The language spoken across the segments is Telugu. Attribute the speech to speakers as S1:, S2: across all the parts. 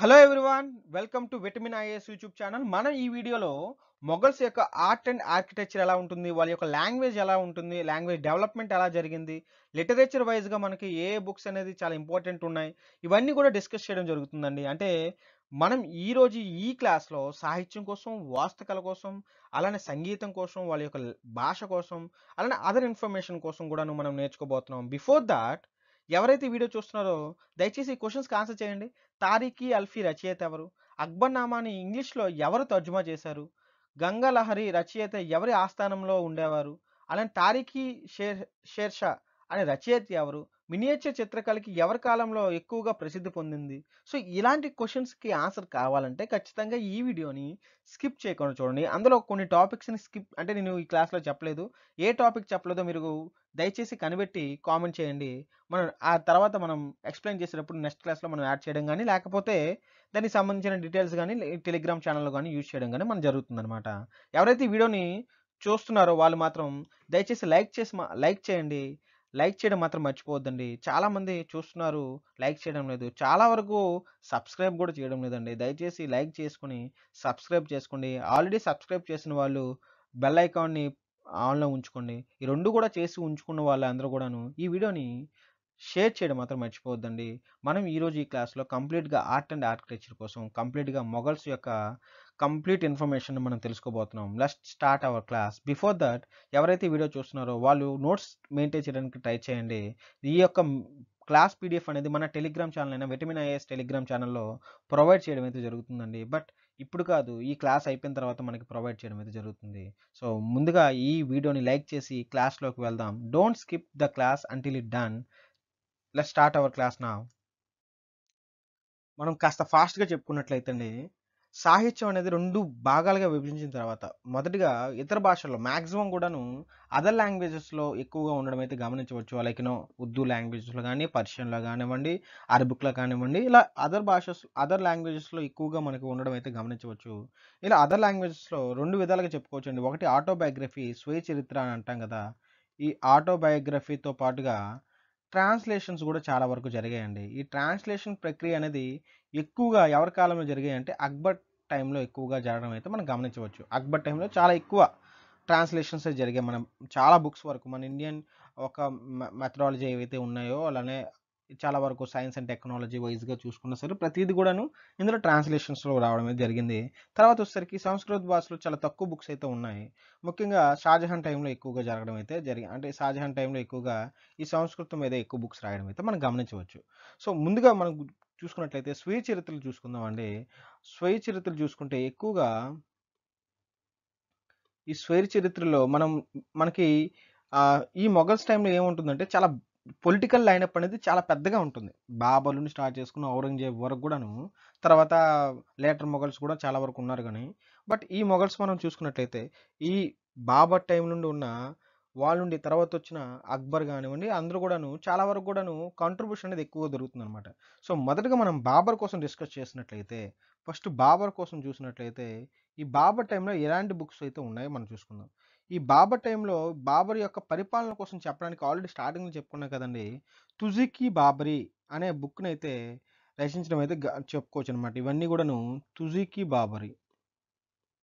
S1: Hello everyone welcome to Vitamin IS YouTube channel మనం ఈ వీడియోలో మొగల్స్ యొక్క ఆర్ట్ అండ్ ఆర్కిటెక్చర్ ఎలా ఉంటుంది వాళ్ళ యొక్క లాంగ్వేజ్ ఎలా ఉంటుంది లాంగ్వేజ్ డెవలప్మెంట్ ఎలా జరిగింది లిటరేచర్ వైజ్గా మనకి ఏ బుక్స్ అనేది చాలా ఇంపార్టెంట్ ఉన్నాయి ఇవన్నీ కూడా డిస్కస్ చేయడం జరుగుతుందండి అంటే మనం ఈరోజు ఈ క్లాస్లో సాహిత్యం కోసం వాస్తకల కోసం అలానే సంగీతం కోసం వాళ్ళ యొక్క భాష కోసం అలానే అదర్ ఇన్ఫర్మేషన్ కోసం కూడాను మనం నేర్చుకోబోతున్నాం బిఫోర్ దాట్ ఎవరైతే వీడియో చూస్తున్నారో దయచేసి ఈ క్వశ్చన్స్కి ఆన్సర్ చేయండి తారీఖీ అల్ఫీ రచయిత ఎవరు అక్బర్ నామాని ఇంగ్లీష్లో ఎవరు తర్జుమా చేశారు గంగలహరి రచయిత ఎవరి ఆస్థానంలో ఉండేవారు అలానే తారీఖీ షేర్ షేర్షా అనే రచయిత ఎవరు మినియేచర్ చిత్రకళకి ఎవరి కాలంలో ఎక్కువగా ప్రసిద్ధి పొందింది సో ఇలాంటి క్వశ్చన్స్కి ఆన్సర్ కావాలంటే ఖచ్చితంగా ఈ వీడియోని స్కిప్ చేయకుండా చూడండి అందులో కొన్ని టాపిక్స్ని స్కిప్ అంటే నేను ఈ క్లాస్లో చెప్పలేదు ఏ టాపిక్ చెప్పలేదో మీరు దయచేసి కనిపెట్టి కామెంట్ చేయండి మనం ఆ తర్వాత మనం ఎక్స్ప్లెయిన్ చేసేటప్పుడు నెక్స్ట్ క్లాస్లో మనం యాడ్ చేయడం కానీ లేకపోతే దానికి సంబంధించిన డీటెయిల్స్ కానీ టెలిగ్రామ్ ఛానల్లో కానీ యూజ్ చేయడం కానీ మనం జరుగుతుందనమాట ఎవరైతే ఈ వీడియోని చూస్తున్నారో వాళ్ళు మాత్రం దయచేసి లైక్ చేసి లైక్ చేయండి లైక్ చేయడం మాత్రం మర్చిపోవద్దండి చాలామంది చూస్తున్నారు లైక్ చేయడం లేదు చాలా వరకు సబ్స్క్రైబ్ కూడా చేయడం లేదండి దయచేసి లైక్ చేసుకుని సబ్స్క్రైబ్ చేసుకోండి ఆల్రెడీ సబ్స్క్రైబ్ చేసిన వాళ్ళు బెల్ ఐకాన్ని ఆన్లో ఉంచుకోండి ఈ రెండు కూడా చేసి ఉంచుకున్న వాళ్ళందరూ కూడాను ఈ వీడియోని షేర్ చేయడం మాత్రం మర్చిపోవద్దండి మనం ఈరోజు ఈ క్లాస్లో కంప్లీట్గా ఆర్ట్ అండ్ ఆర్కిటెక్చర్ కోసం కంప్లీట్గా మొగల్స్ యొక్క కంప్లీట్ ఇన్ఫర్మేషన్ మనం తెలుసుకోబోతున్నాం లెస్ట్ start our class before that ఎవరైతే వీడియో చూస్తున్నారో వాళ్ళు నోట్స్ మెయింటైన్ చేయడానికి ట్రై చేయండి ఈ యొక్క క్లాస్ పీడిఎఫ్ అనేది మన టెలిగ్రామ్ ఛానల్ అయినా విటమిన్ ఐఎస్ టెలిగ్రామ్ ఛానల్లో ప్రొవైడ్ చేయడం అయితే జరుగుతుందండి బట్ ఇప్పుడు కాదు ఈ క్లాస్ అయిపోయిన తర్వాత మనకి ప్రొవైడ్ చేయడం అయితే జరుగుతుంది సో ముందుగా ఈ వీడియోని లైక్ చేసి క్లాస్లోకి వెళ్దాం don't skip the class until it done let start our class నా మనం కాస్త ఫాస్ట్గా చెప్పుకున్నట్లయితే అండి సాహిత్యం అనేది రెండు భాగాలుగా విభజించిన తర్వాత మొదటిగా ఇతర భాషల్లో మ్యాక్సిమం కూడాను అదర్ లాంగ్వేజెస్లో ఎక్కువగా ఉండడం అయితే గమనించవచ్చు లైక్ నో ఉర్దూ లాంగ్వేజెస్లో కానీ పర్షియన్లో కానివ్వండి అరబిక్లో కానివ్వండి ఇలా అదర్ భాషస్ అదర్ లాంగ్వేజెస్లో ఎక్కువగా మనకు ఉండడం అయితే గమనించవచ్చు ఇలా అదర్ లాంగ్వేజెస్లో రెండు విధాలుగా చెప్పుకోవచ్చు అండి ఒకటి ఆటోబయోగ్రఫీ స్వయ చరిత్ర అని అంటాం కదా ఈ ఆటోబయోగ్రఫీతో పాటుగా ట్రాన్స్లేషన్స్ కూడా చాలా వరకు జరిగాయండి ఈ ట్రాన్స్లేషన్ ప్రక్రియ అనేది ఎక్కువగా ఎవరి కాలంలో జరిగాయి అంటే అక్బర్ టైంలో ఎక్కువగా జరగడం అయితే మనం గమనించవచ్చు అక్బర్ టైంలో చాలా ఎక్కువ ట్రాన్స్లేషన్స్ జరిగాయి మనం చాలా బుక్స్ వరకు మన ఇండియన్ ఒక మెథడాలజీ ఏవైతే ఉన్నాయో అలానే చాలా వరకు సైన్స్ అండ్ టెక్నాలజీ వైజ్గా చూసుకున్నా సరే ప్రతిదీ కూడాను ఇందులో ట్రాన్స్లేషన్స్లో రావడం జరిగింది తర్వాత వచ్చేసరికి సంస్కృత భాషలో చాలా తక్కువ బుక్స్ అయితే ఉన్నాయి ముఖ్యంగా షాజహాన్ టైంలో ఎక్కువగా జరగడం అయితే జరిగి అంటే షాజహాన్ టైంలో ఎక్కువగా ఈ సంస్కృతం మీద ఎక్కువ బుక్స్ రాయడం అయితే మనం గమనించవచ్చు సో ముందుగా మనం చూసుకున్నట్లయితే స్వీయ చరిత్రలు చూసుకుందామండి స్వయ చరిత్రలు చూసుకుంటే ఎక్కువగా ఈ స్వైర చరిత్రలో మనం మనకి ఈ మొఘల్స్ టైంలో ఏముంటుందంటే చాలా పొలిటికల్ అప్ అనేది చాలా పెద్దగా ఉంటుంది బాబరుని స్టార్ట్ చేసుకున్న ఔరంగజేబ్ వరకు కూడాను తర్వాత లేటర్ మొఘల్స్ కూడా చాలా వరకు ఉన్నారు కానీ బట్ ఈ మొఘల్స్ మనం చూసుకున్నట్లయితే ఈ బాబర్ టైం నుండి ఉన్న వాళ్ళ నుండి తర్వాత వచ్చిన అక్బర్ కానివ్వండి అందరూ కూడాను చాలా వరకు కూడాను కాంట్రిబ్యూషన్ అనేది ఎక్కువ దొరుకుతుంది అనమాట సో మొదటగా మనం బాబర్ కోసం డిస్కస్ చేసినట్లయితే ఫస్ట్ బాబర్ కోసం చూసినట్లయితే ఈ బాబర్ టైంలో ఎలాంటి బుక్స్ అయితే ఉన్నాయో మనం చూసుకుందాం ఈ బాబర్ టైంలో బాబర్ యొక్క పరిపాలన కోసం చెప్పడానికి ఆల్రెడీ స్టార్టింగ్లో చెప్పుకున్నాం కదండి తుజికి బాబరీ అనే బుక్ని అయితే రచించడం అయితే చెప్పుకోవచ్చు అనమాట ఇవన్నీ కూడాను తుజికి బాబరీ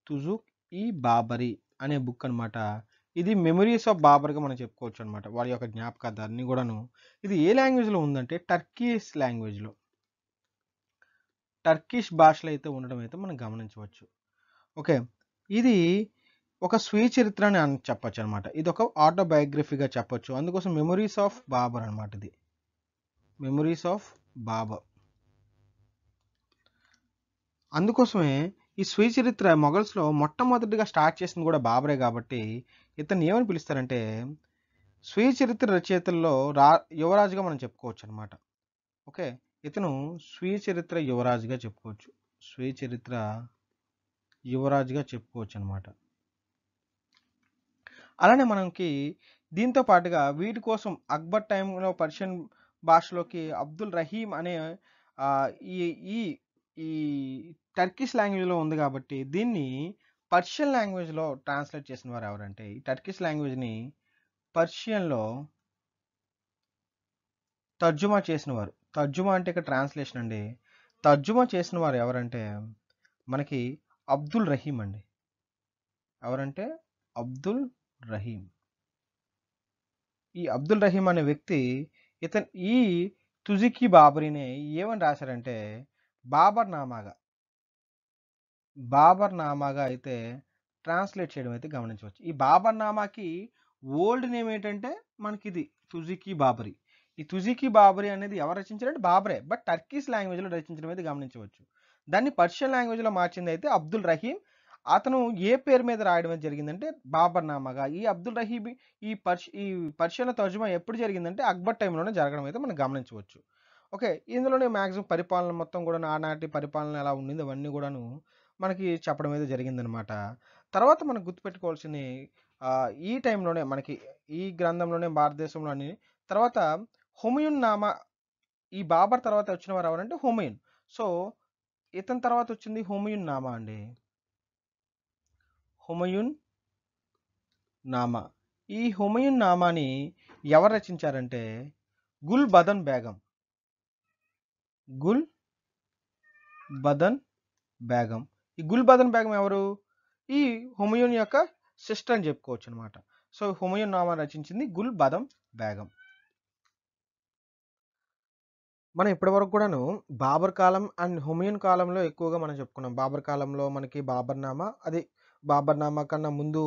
S1: తుజుక్ ఈ బాబరీ అనే బుక్ అనమాట ఇది మెమరీస్ ఆఫ్ బాబర్గా మనం చెప్పుకోవచ్చు అనమాట వారి యొక్క జ్ఞాపకాదాన్ని కూడాను ఇది ఏ లాంగ్వేజ్లో ఉందంటే టర్కీస్ లాంగ్వేజ్లో టర్కిష్ భాషలో అయితే ఉండడం అయితే మనం గమనించవచ్చు ఓకే ఇది ఒక స్వీయ చరిత్ర అని చెప్పొచ్చు అనమాట ఇది ఒక ఆటోబయోగ్రఫీగా చెప్పొచ్చు అందుకోసం మెమరీస్ ఆఫ్ బాబర్ అనమాట ఇది మెమరీస్ ఆఫ్ బాబర్ అందుకోసమే ఈ స్వీయచరిత్ర మొఘల్స్లో మొట్టమొదటిగా స్టార్ట్ చేసింది కూడా బాబరే కాబట్టి ఇతను ఏమని పిలుస్తారంటే స్వీయచరిత్ర రచయితల్లో రా యువరాజుగా మనం చెప్పుకోవచ్చు అనమాట ఓకే ఇతను చరిత్ర యువరాజుగా చెప్పుకోవచ్చు స్వీయచరిత్ర యువరాజుగా చెప్పుకోవచ్చు అనమాట అలానే మనకి దీంతో పాటుగా వీటి కోసం అక్బర్ టైంలో పర్షియన్ భాషలోకి అబ్దుల్ రహీం అనే ఈ ఈ టర్కిష్ లాంగ్వేజ్లో ఉంది కాబట్టి దీన్ని పర్షియన్ లాంగ్వేజ్లో ట్రాన్స్లేట్ చేసిన వారు ఎవరంటే ఈ టర్కిష్ లాంగ్వేజ్ని పర్షియన్లో తర్జుమా చేసిన వారు తర్జుమా అంటే ఇక్కడ ట్రాన్స్లేషన్ అండి తర్జుమా చేసిన వారు ఎవరంటే మనకి అబ్దుల్ రహీం అండి ఎవరంటే అబ్దుల్ రహీం ఈ అబ్దుల్ రహీం అనే వ్యక్తి ఇతను ఈ తుజికి బాబరిని ఏమని రాశారంటే బాబర్ నామాగా బాబర్ నామాగా అయితే ట్రాన్స్లేట్ చేయడం అయితే గమనించవచ్చు ఈ బాబర్ నామాకి ఓల్డ్ నేమ్ ఏంటంటే మనకి ఇది తుజికి బాబరి ఈ తుజికి బాబరి అనేది ఎవరు రచించారంటే బాబరే బట్ టర్కీస్ లాంగ్వేజ్లో రచించడం అయితే గమనించవచ్చు దాన్ని పర్షియన్ లాంగ్వేజ్లో మార్చింది అయితే అబ్దుల్ రహీం అతను ఏ పేరు మీద రాయడం జరిగిందంటే బాబర్ నామాగా ఈ అబ్దుల్ రహీబ్ ఈ పర్షి ఈ పర్షియన్ తర్జుమా ఎప్పుడు జరిగిందంటే అక్బర్ టైంలోనే జరగడం అయితే మనం గమనించవచ్చు ఓకే ఇందులోనే మ్యాక్సిమం పరిపాలన మొత్తం కూడా ఆనాటి పరిపాలన ఎలా ఉండింది అవన్నీ కూడాను మనకి చెప్పడం అయితే జరిగిందనమాట తర్వాత మనం గుర్తుపెట్టుకోవాల్సింది ఈ టైంలోనే మనకి ఈ గ్రంథంలోనే భారతదేశంలోని తర్వాత హుమయున్ నామ ఈ బాబర్ తర్వాత వచ్చిన వారు ఎవరంటే హుమయున్ సో ఇతని తర్వాత వచ్చింది హుమయున్ నామా అండి హుమయున్ నామా ఈ హుమయున్ నామాని ఎవరు రచించారంటే గుల్ బదన్ బేగం గుల్ బదన్ బేగం ఈ గుల్బదన్ బేగం ఎవరు ఈ హుమయూన్ యొక్క సిస్టర్ అని చెప్పుకోవచ్చు అనమాట సో హుమయూన్ నామా రచించింది గుల్ బదం బేగం మనం ఇప్పటివరకు కూడాను బాబర్ కాలం అండ్ హుమయూన్ కాలంలో ఎక్కువగా మనం చెప్పుకున్నాం బాబర్ కాలంలో మనకి బాబర్ నామా అది బాబర్ నామా కన్నా ముందు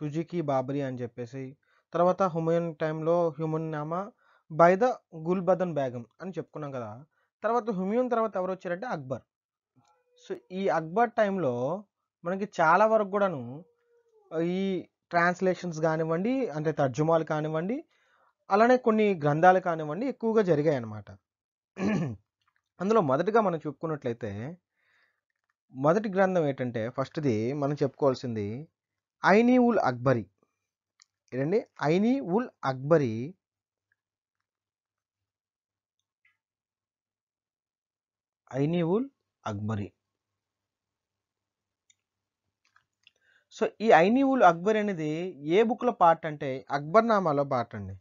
S1: తుజికి బాబరి అని చెప్పేసి తర్వాత హుమయూన్ టైంలో హ్యూమన్ నామా బై ద గుల్బదన్ బేగం అని చెప్పుకున్నాం కదా తర్వాత హుమయూన్ తర్వాత ఎవరు వచ్చారంటే అక్బర్ సో ఈ అక్బర్ టైంలో మనకి చాలా వరకు కూడాను ఈ ట్రాన్స్లేషన్స్ కానివ్వండి అంటే తర్జుమాలు కానివ్వండి అలానే కొన్ని గ్రంథాలు కానివ్వండి ఎక్కువగా జరిగాయి అన్నమాట అందులో మొదటిగా మనం చెప్పుకున్నట్లయితే మొదటి గ్రంథం ఏంటంటే ఫస్ట్ది మనం చెప్పుకోవాల్సింది ఐనీ ఉల్ అక్బరి ఏంటండి ఐనీ ఉల్ అక్బరి ఐనీ ఉల్ అక్బరి సో ఈ ఊలు అక్బర్ అనేది ఏ బుక్లో పార్ట్ అంటే అక్బర్ నామాలో పార్ట్ అండి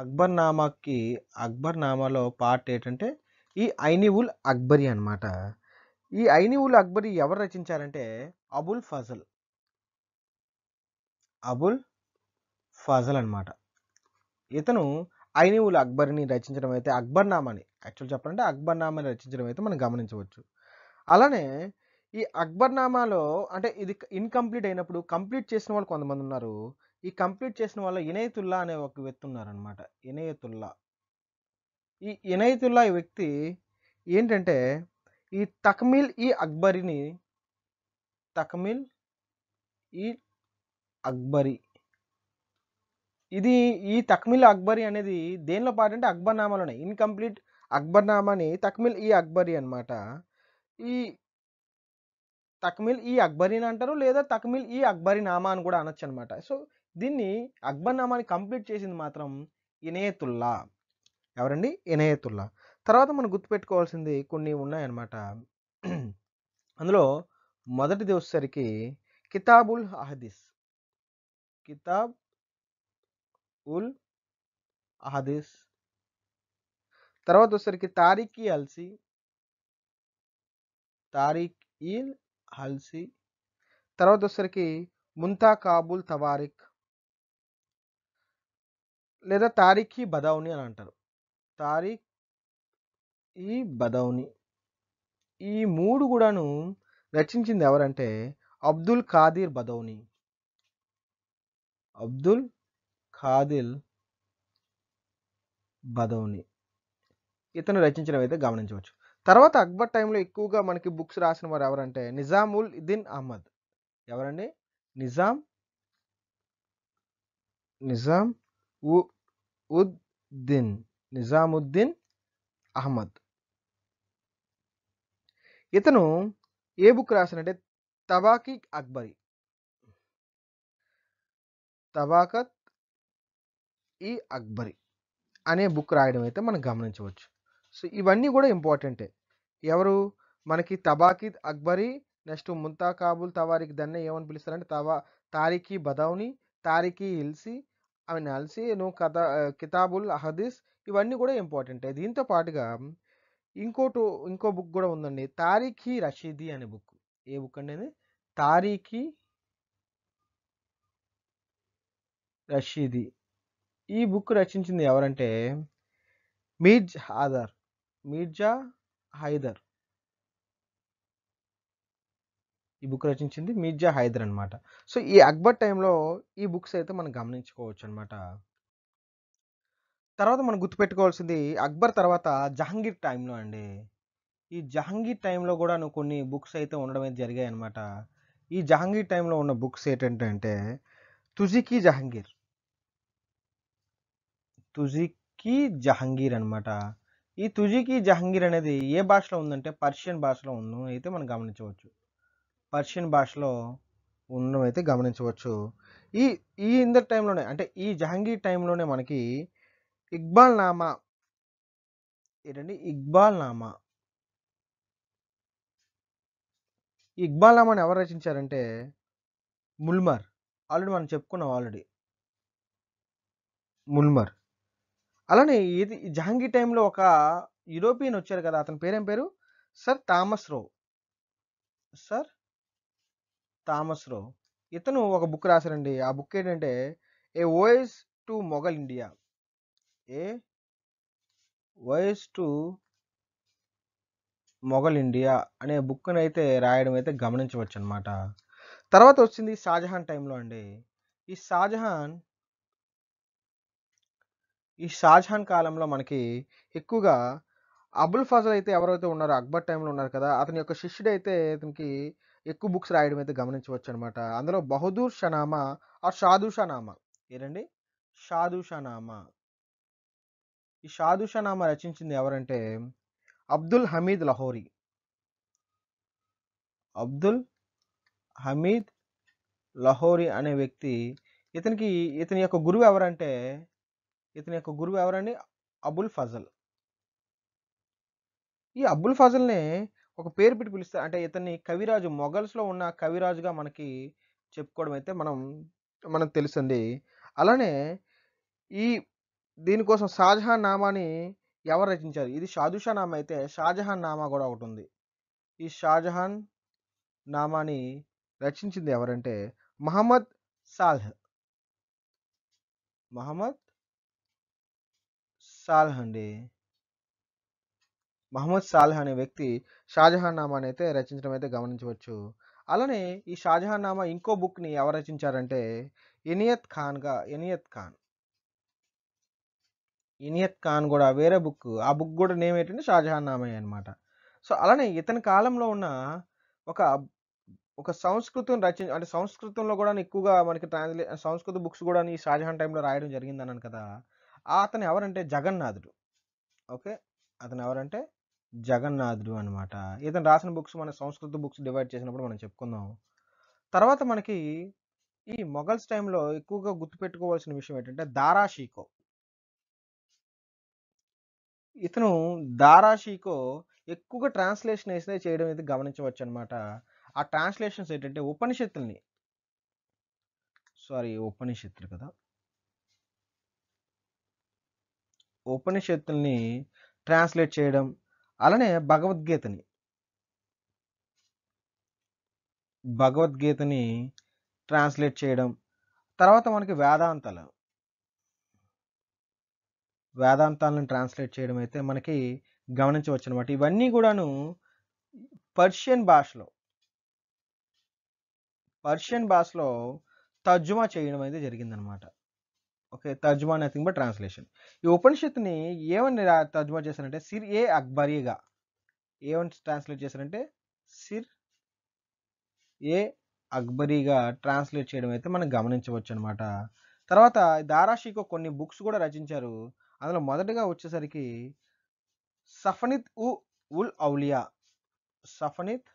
S1: అక్బర్నామాకి నామాలో పార్ట్ ఏంటంటే ఈ ఐనీవుల్ అక్బరి అనమాట ఈ ఐనీవుల్ అక్బరి ఎవరు రచించారంటే అబుల్ ఫజల్ అబుల్ ఫజల్ అనమాట ఇతను ఐనీవుల్ అక్బర్ని రచించడం అయితే అక్బర్నామాని యాక్చువల్ చెప్పాలంటే అక్బర్నామాని రచించడం అయితే మనం గమనించవచ్చు అలానే ఈ అక్బర్నామాలో అంటే ఇది ఇన్కంప్లీట్ అయినప్పుడు కంప్లీట్ చేసిన వాళ్ళు కొంతమంది ఉన్నారు ఈ కంప్లీట్ చేసిన వాళ్ళు ఇనయతుల్లా అనే ఒక వ్యక్తి ఉన్నారనమాట ఇనయతుల్లా ఈ ఇనయతుల్లా ఈ వ్యక్తి ఏంటంటే ఈ తక్మిల్ ఈ అక్బరిని తక్మిల్ ఈ అక్బరి ఇది ఈ తక్మిల్ అక్బరి అనేది దేనిలో పాటు అంటే అక్బర్నామాలోనే ఇన్కంప్లీట్ అక్బర్నామాని తక్మిల్ ఈ అక్బరి అనమాట ఈ తక్మిల్ ఈ అక్బరీన్ అంటారు లేదా తక్మిల్ ఈ అక్బరీ నామా అని కూడా అనొచ్చు అనమాట సో దీన్ని అక్బర్ నామాని కంప్లీట్ చేసింది మాత్రం ఇనేతుల్లా ఎవరండి ఇనేతుల్లా తర్వాత మనం గుర్తుపెట్టుకోవాల్సింది కొన్ని ఉన్నాయన్నమాట అందులో మొదటిది వచ్చేసరికి కితాబుల్ అహదీస్ కితాబ్ ఉల్ అహదీస్ తర్వాత వచ్చేసరికి తారీఖీ అల్సి తారీఖ్ ఈల్ హల్సీ తర్వాత వచ్చేసరికి ముంతా కాబుల్ తవారిక్ లేదా తారీఖ్ ఈ బదౌని అని అంటారు తారీఖ్ ఈ బదౌని ఈ మూడు కూడాను రచించింది ఎవరంటే అబ్దుల్ ఖాదిర్ బదౌని అబ్దుల్ ఖాదిల్ బదౌని ఇతను రచించినవైతే గమనించవచ్చు తర్వాత అక్బర్ టైంలో ఎక్కువగా మనకి బుక్స్ రాసిన వారు ఎవరంటే నిజాముల్ ఇదిన్ అహ్మద్ ఎవరండి నిజాం నిజాం ఉద్ దిన్ నిజాముద్దీన్ అహ్మద్ ఇతను ఏ బుక్ రాసినంటే తబాకి అక్బరి తబాకత్ ఈ అక్బరి అనే బుక్ రాయడం అయితే మనం గమనించవచ్చు సో ఇవన్నీ కూడా ఇంపార్టెంటే ఎవరు మనకి తబాకి అక్బరీ నెక్స్ట్ ముంతా కాబుల్ తవారికి దన్న ఏమని పిలుస్తారంటే తవా తారిఖీ బదౌని తారిఖీ ఇల్సీ ఐ మీన్ అల్సీను కథ కితాబుల్ అహదీస్ ఇవన్నీ కూడా ఇంపార్టెంటే దీంతో పాటుగా ఇంకోటి ఇంకో బుక్ కూడా ఉందండి తారీఖీ రషీదీ అనే బుక్ ఏ బుక్ అండి అది తారీఖీ రషీదీ ఈ బుక్ రచించింది ఎవరంటే మీర్ ఆధార్ మీర్జా హైదర్ ఈ బుక్ రచించింది మీర్జా హైదర్ అనమాట సో ఈ అక్బర్ టైంలో ఈ బుక్స్ అయితే మనం గమనించుకోవచ్చు అనమాట తర్వాత మనం గుర్తుపెట్టుకోవాల్సింది అక్బర్ తర్వాత జహంగీర్ టైంలో అండి ఈ జహంగీర్ టైంలో కూడా నువ్వు కొన్ని బుక్స్ అయితే ఉండడం అయితే జరిగాయి అనమాట ఈ జహాంగీర్ టైంలో ఉన్న బుక్స్ ఏంటంటే అంటే తుజికి జహంగీర్ తుజికి జహంగీర్ అనమాట ఈ తుజికి జహంగీర్ అనేది ఏ భాషలో ఉందంటే పర్షియన్ భాషలో ఉన్న అయితే మనం గమనించవచ్చు పర్షియన్ భాషలో ఉండడం అయితే గమనించవచ్చు ఈ ఈ ఇందరి టైంలోనే అంటే ఈ జహంగీర్ టైంలోనే మనకి ఇక్బాల్ నామా ఏంటండి ఇక్బాల్ నామా ఇక్బాల్ నామాని ఎవరు రచించారంటే ముల్మర్ ఆల్రెడీ మనం చెప్పుకున్నాం ఆల్రెడీ ముల్మర్ అలానే ఇది జహాంగీర్ టైంలో ఒక యూరోపియన్ వచ్చారు కదా అతని పేరేం పేరు sir Thomas Roe sir Thomas Roe ఇతను ఒక బుక్ రాశారండి ఆ బుక్ ఏంటంటే a voice to Mughal India a voice to Mughal India అనే బుక్ని అయితే రాయడం అయితే గమనించవచ్చు అనమాట తర్వాత వచ్చింది షాజహాన్ టైంలో అండి ఈ షాజహాన్ ఈ షాజహాన్ కాలంలో మనకి ఎక్కువగా అబుల్ ఫజల్ అయితే ఎవరైతే ఉన్నారో అక్బర్ టైంలో ఉన్నారు కదా అతని యొక్క శిష్యుడు అయితే అతనికి ఎక్కువ బుక్స్ రాయడం అయితే గమనించవచ్చు అనమాట అందులో బహదూర్ షనామా ఆ షాదుషానామా ఏనండి షాదుషానామా ఈ షాదుషానామా రచించింది ఎవరంటే అబ్దుల్ హమీద్ లహోరీ అబ్దుల్ హమీద్ లహోరీ అనే వ్యక్తి ఇతనికి ఇతని యొక్క గురువు ఎవరంటే ఇతని యొక్క గురువు ఎవరండి అబుల్ ఫజల్ ఈ అబుల్ ఫజల్ని ఒక పేరు పెట్టి పిలుస్తారు అంటే ఇతన్ని కవిరాజు మొఘల్స్లో ఉన్న కవిరాజుగా మనకి చెప్పుకోవడం అయితే మనం మనకు తెలుసండి అలానే ఈ దీనికోసం షాజహాన్ నామాని ఎవరు రచించారు ఇది షాదుషా నామా అయితే షాజహాన్ నామా కూడా ఒకటి ఉంది ఈ షాజహాన్ నామాని రచించింది ఎవరంటే మహమ్మద్ సాల్హ్ మహమ్మద్ సాల్హ్ అండి మహమ్మద్ సాల్హ్ అనే వ్యక్తి షాజహాన్ నామాని అయితే రచించడం అయితే గమనించవచ్చు అలానే ఈ షాజహాన్ నామా ఇంకో బుక్ని ఎవరు రచించారంటే ఇనియత్ ఖాన్గా ఇనియత్ ఖాన్ ఇనియత్ ఖాన్ కూడా వేరే బుక్ ఆ బుక్ కూడా నేమ్ ఏంటంటే షాజహాన్ నామే అనమాట సో అలానే ఇతని కాలంలో ఉన్న ఒక ఒక సంస్కృతం రచించ అంటే సంస్కృతంలో కూడా ఎక్కువగా మనకి ట్రాన్స్లే సంస్కృత బుక్స్ కూడా ఈ షాజహాన్ టైంలో రాయడం జరిగిందన్నాను కదా అతను ఎవరంటే జగన్నాథుడు ఓకే అతను ఎవరంటే జగన్నాథుడు అనమాట ఇతను రాసిన బుక్స్ మన సంస్కృత బుక్స్ డివైడ్ చేసినప్పుడు మనం చెప్పుకుందాం తర్వాత మనకి ఈ మొఘల్స్ టైంలో ఎక్కువగా గుర్తుపెట్టుకోవాల్సిన విషయం ఏంటంటే దారాషీకో ఇతను దారాషీకో ఎక్కువగా ట్రాన్స్లేషన్ వేస్తే చేయడం అయితే గమనించవచ్చు అనమాట ఆ ట్రాన్స్లేషన్స్ ఏంటంటే ఉపనిషత్తుల్ని సారీ ఉపనిషత్తులు కదా ఉపనిషత్తుల్ని ట్రాన్స్లేట్ చేయడం అలానే భగవద్గీతని భగవద్గీతని ట్రాన్స్లేట్ చేయడం తర్వాత మనకి వేదాంతాలు వేదాంతాలను ట్రాన్స్లేట్ చేయడం అయితే మనకి గమనించవచ్చు అనమాట ఇవన్నీ కూడాను పర్షియన్ భాషలో పర్షియన్ భాషలో తర్జుమా చేయడం అయితే జరిగిందనమాట ఓకే తర్జుమా నథింగ్ బట్ ట్రాన్స్లేషన్ ఈ ఉపనిషత్తుని ఏమని తర్జుమా చేశారంటే సిర్ ఏ అక్బరీగా ఏమని ట్రాన్స్లేట్ చేశారంటే సిర్ ఏ అక్బరీగా ట్రాన్స్లేట్ చేయడం అయితే మనం గమనించవచ్చు అనమాట తర్వాత దారాషికో కొన్ని బుక్స్ కూడా రచించారు అందులో మొదటగా వచ్చేసరికి సఫనిత్ ఉ ఉల్ ఔలియా సఫనిత్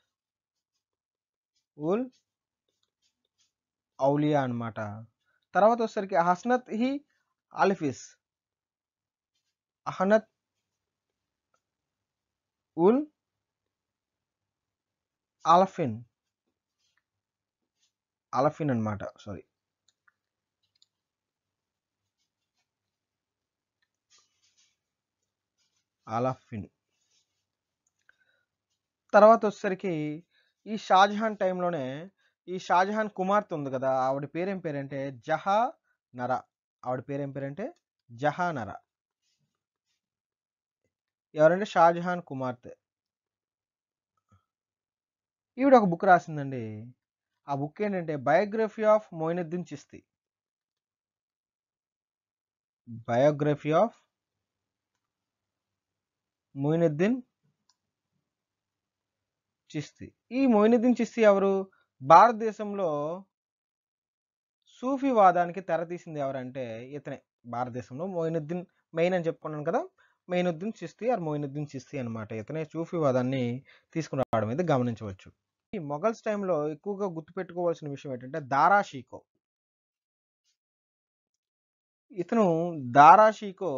S1: ఉల్ ఔలియా అనమాట తరువాతొచ్చరికి హస్నత్ హి ఆలిఫిస్ హస్నత్ ఉల్ ఆలిఫిన్ ఆలిఫిన్ అన్నమాట సారీ ఆలిఫిన్ తరువాతొచ్చరికి ఈ షాజహాన్ టైంలోనే ఈ షాజహాన్ కుమార్తె ఉంది కదా ఆవిడ పేరేం పేరంటే జహా నర ఆవిడ పేరేం పేరంటే జహా నర ఎవరంటే షాజహాన్ కుమార్తె ఈవిడ ఒక బుక్ రాసిందండి ఆ బుక్ ఏంటంటే biography of Moinuddin Chishti biography of Moinuddin Chishti ఈ మొయినుద్దీన్ చిస్తి ఎవరు భారతదేశంలో సూఫీవాదానికి తెరతీసింది ఎవరంటే ఇతనే భారతదేశంలో మొయినుద్దీన్ మెయిన్ అని చెప్పుకున్నాను కదా మెయినుద్దీన్ చిస్తి ఆర్ మొయినుద్దీన్ చిస్తి అనమాట ఇతనే సూఫీవాదాన్ని తీసుకుని రావడం అయితే గమనించవచ్చు ఈ మొఘల్స్ టైంలో ఎక్కువగా గుర్తుపెట్టుకోవాల్సిన విషయం ఏంటంటే దారాషీకో ఇతను దారాషీకో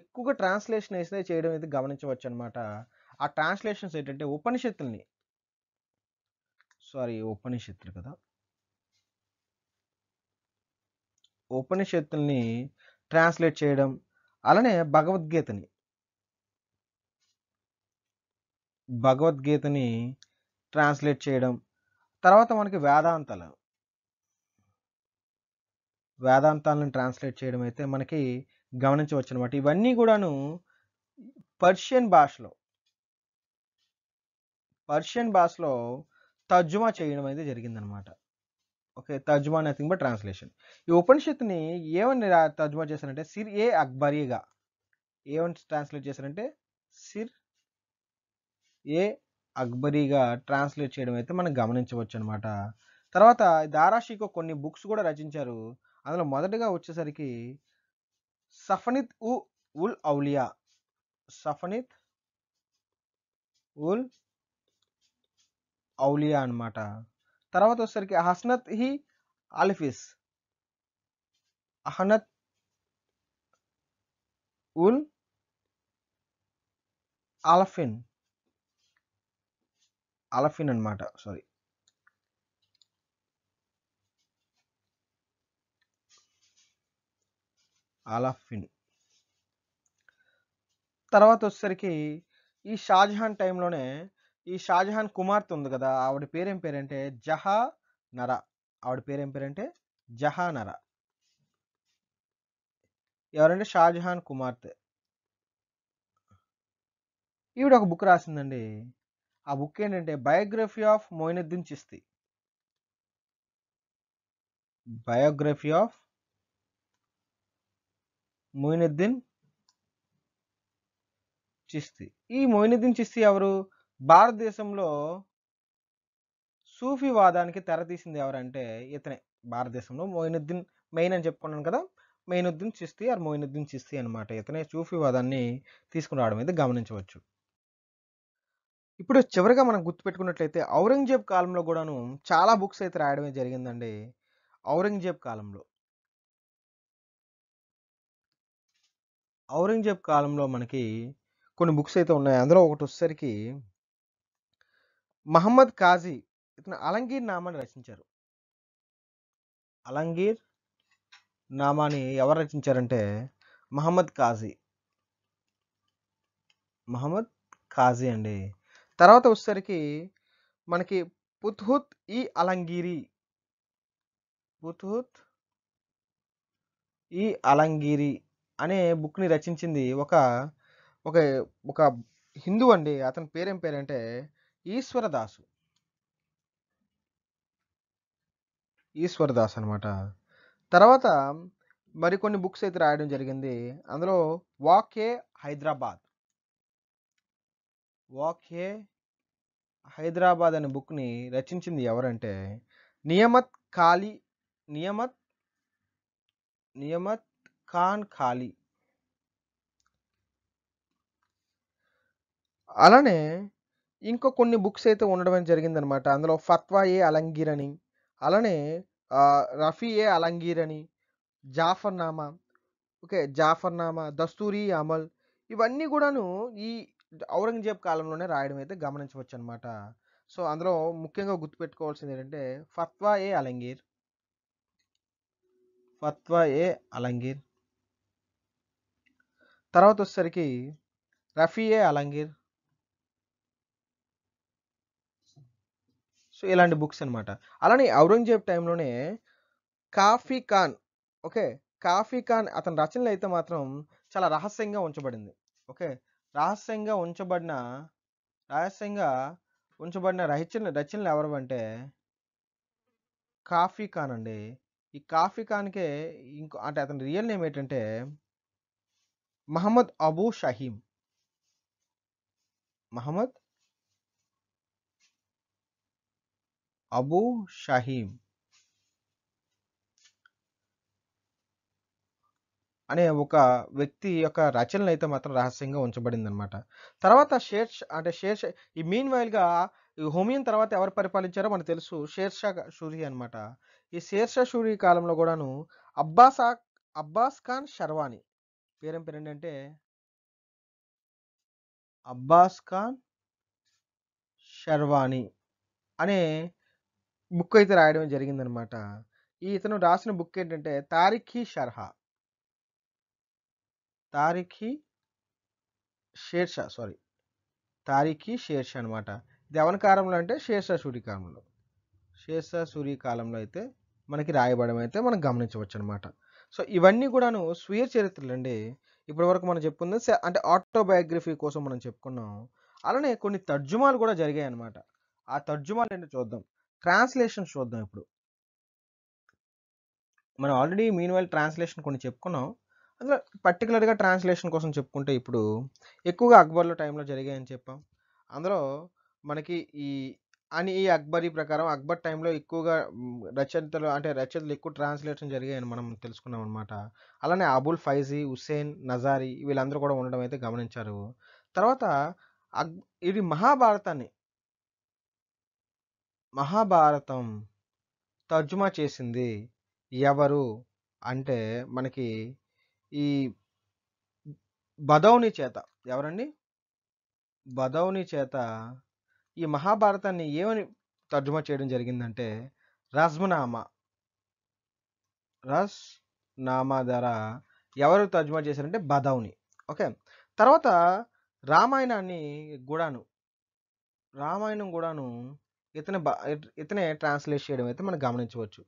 S1: ఎక్కువగా ట్రాన్స్లేషన్ అయితే చేయడం అయితే గమనించవచ్చు అనమాట ఆ ట్రాన్స్లేషన్స్ ఏంటంటే ఉపనిషత్తుల్ని సారీ ఉపనిషత్తులు కదా ఉపనిషత్తుల్ని ట్రాన్స్లేట్ చేయడం అలానే భగవద్గీతని భగవద్గీతని ట్రాన్స్లేట్ చేయడం తర్వాత మనకి వేదాంతాలు వేదాంతాలను ట్రాన్స్లేట్ చేయడం అయితే మనకి గమనించవచ్చు అనమాట ఇవన్నీ కూడాను పర్షియన్ భాషలో పర్షియన్ భాషలో తర్జుమా చేయడం అనేది జరిగిందనమాట ఓకే తర్జుమా నథింగ్ బట్ ట్రాన్స్లేషన్ ఈ ఉపనిషత్తుని ఏమని తర్జుమా చేశారంటే సిర్ ఏ అక్బరీగా ఏమని ట్రాన్స్లేట్ చేశారంటే సిర్ ఏ అక్బరీగా ట్రాన్స్లేట్ చేయడం అయితే మనం గమనించవచ్చు అనమాట తర్వాత దారాషికో కొన్ని బుక్స్ కూడా రచించారు అందులో మొదటగా వచ్చేసరికి సఫనిత్ ఉ ఉల్ ఔలియా సఫనిత్ ఉల్ ఔలియా అన్నమాట తరువాతొచ్చేసరికి హసనత్ హి ఆలిఫిస్ హసనత్ ఉల్ ఆలిఫిన్ ఆలిఫిన్ అన్నమాట సారీ ఆలిఫిన్ తరువాతొచ్చేసరికి ఈ షాజహాన్ టైంలోనే ఈ షాజహాన్ కుమార్తె ఉంది కదా ఆవిడ పేరేం పేరంటే జహా నర ఆవిడ పేరేం పేరంటే జహా నర ఎవరంటే షాజహాన్ కుమార్తె ఈవిడ ఒక బుక్ రాసిందండి ఆ బుక్ ఏంటంటే biography of Moinuddin Chishti biography of Moinuddin Chishti ఈ మొయినుద్దీన్ చిస్తి ఎవరు భారతదేశంలో సూఫీవాదానికి తెరతీసింది ఎవరంటే ఇతనే భారతదేశంలో మొయినుద్దీన్ మెయిన్ అని చెప్పుకున్నాను కదా మెయినుద్దీన్ చిస్తి ఆర్ మొయినుద్దీన్ చిస్తి అనమాట ఇతనే సూఫీవాదాన్ని తీసుకుని రావడం అయితే గమనించవచ్చు ఇప్పుడు చివరిగా మనం గుర్తుపెట్టుకున్నట్లయితే ఔరంగజేబ్ కాలంలో కూడాను చాలా బుక్స్ అయితే రాయడమే జరిగిందండి ఔరంగజేబ్ కాలంలో ఔరంగజేబ్ కాలంలో మనకి కొన్ని బుక్స్ అయితే ఉన్నాయి అందులో ఒకటి వచ్చేసరికి మహమ్మద్ కాజీ ఇతను అలంగీర్ నామాని రచించారు అలంగీర్ నామాని ఎవరు రచించారంటే మహమ్మద్ కాజీ మహమ్మద్ కాజీ అండి తర్వాత వచ్చేసరికి మనకి పుత్హుత్ ఈ అలంగిరి పుత్హుత్ ఈ అలంగిరి అనే బుక్ని రచించింది ఒక ఒక ఒక హిందూ అండి అతని పేరేం పేరంటే ఈశ్వరదాసు ఈశ్వరదాస్ అనమాట తర్వాత మరికొన్ని బుక్స్ అయితే రాయడం జరిగింది అందులో వాకే హైదరాబాద్ వాకే హైదరాబాద్ అనే బుక్ని రచించింది ఎవరంటే నియమత్ ఖాళీ నియమత్ నియమత్ ఖాన్ ఖాళీ అలానే ఇంకా కొన్ని బుక్స్ అయితే ఉండడం జరిగిందనమాట అందులో ఫత్వా ఏ అలంగీర్ అని అలానే రఫీ ఏ అలంగీర్ అని జాఫర్నామా ఓకే జాఫర్నామా దస్తూరి అమల్ ఇవన్నీ కూడాను ఈ ఔరంగజేబ్ కాలంలోనే రాయడం అయితే గమనించవచ్చు అనమాట సో అందులో ముఖ్యంగా గుర్తుపెట్టుకోవాల్సింది ఏంటంటే ఫత్వా ఏ అలంగీర్ ఫత్వా ఏ అలంగీర్ తర్వాత వచ్చేసరికి రఫీ ఏ అలంగీర్ సో ఇలాంటి బుక్స్ అనమాట అలానే ఔరంగజేబ్ టైంలోనే కాఫీ ఖాన్ ఓకే కాఫీ ఖాన్ అతని రచనలు అయితే మాత్రం చాలా రహస్యంగా ఉంచబడింది ఓకే రహస్యంగా ఉంచబడిన రహస్యంగా ఉంచబడిన రచన రచనలు ఎవరు అంటే కాఫీ ఖాన్ అండి ఈ కాఫీ ఖాన్కే ఇంకో అంటే అతని రియల్ నేమ్ ఏంటంటే మహమ్మద్ అబూ షహీం మహమ్మద్ అబూ షహీం అనే ఒక వ్యక్తి యొక్క రచనలు అయితే మాత్రం రహస్యంగా ఉంచబడింది అనమాట తర్వాత షేర్ అంటే షేర్ ఈ మీన్ వైల్గా ఈ హోమియన్ తర్వాత ఎవరు పరిపాలించారో మనకు తెలుసు షేర్షా షూరి అనమాట ఈ షేర్షా షూరి కాలంలో కూడాను అబ్బాసా అబ్బాస్ ఖాన్ షర్వాణి పేరేం పేరు ఏంటంటే అబ్బాస్ ఖాన్ షర్వాణి అనే బుక్ అయితే రాయడం జరిగిందనమాట. ఈ ఇతను రాసిన బుక్ ఏంటంటే 'తారిఖీ షర్హా'. 'తారిఖీ షేర్‌షా' సారీ. 'తారిఖీ షేర్‌షా' అనమాట. ఇది ఎవరి కాలంలో అంటే షేర్షా సూర్య కాలంలో. షేర్షా సూరి కాలంలో అయితే మనకి రాయబడడం అయితే మనం అనమాట సో, ఇవన్నీ కూడాను స్వీయ చరిత్రలు ఇప్పటి ఇప్పటివరకు మనం చెప్పుకుంది అంటే ఆటోబయోగ్రఫీ కోసం మనం చెప్పుకున్నాం. అలానే కొన్ని తర్జుమాలు కూడా జరిగాయి అనమాట ఆ తర్జుమాలు ఏంటో చూద్దాం. ట్రాన్స్లేషన్ చూద్దాం ఇప్పుడు మనం ఆల్రెడీ మీన్ ట్రాన్స్లేషన్ కొన్ని చెప్పుకున్నాం అందులో పర్టికులర్గా ట్రాన్స్లేషన్ కోసం చెప్పుకుంటే ఇప్పుడు ఎక్కువగా అక్బర్లో టైంలో జరిగాయని చెప్పాం అందులో మనకి ఈ అని ఈ అక్బరీ ప్రకారం అక్బర్ టైంలో ఎక్కువగా రచయితలు అంటే రచయితలు ఎక్కువ ట్రాన్స్లేషన్ జరిగాయని మనం తెలుసుకున్నాం అనమాట అలానే అబుల్ ఫైజీ హుస్సేన్ నజారీ వీళ్ళందరూ కూడా ఉండడం అయితే గమనించారు తర్వాత అక్ ఇది మహాభారతాన్ని మహాభారతం తర్జుమా చేసింది ఎవరు అంటే మనకి ఈ బదౌని చేత ఎవరండి బదౌని చేత ఈ మహాభారతాన్ని ఏమని తర్జుమా చేయడం జరిగిందంటే రస్మనామా రస్ నామా ధర ఎవరు తర్జుమా చేశారంటే బదౌని ఓకే తర్వాత రామాయణాన్ని కూడాను రామాయణం కూడాను ఇతని బా ఇతనే ట్రాన్స్లేట్ చేయడం అయితే మనం గమనించవచ్చు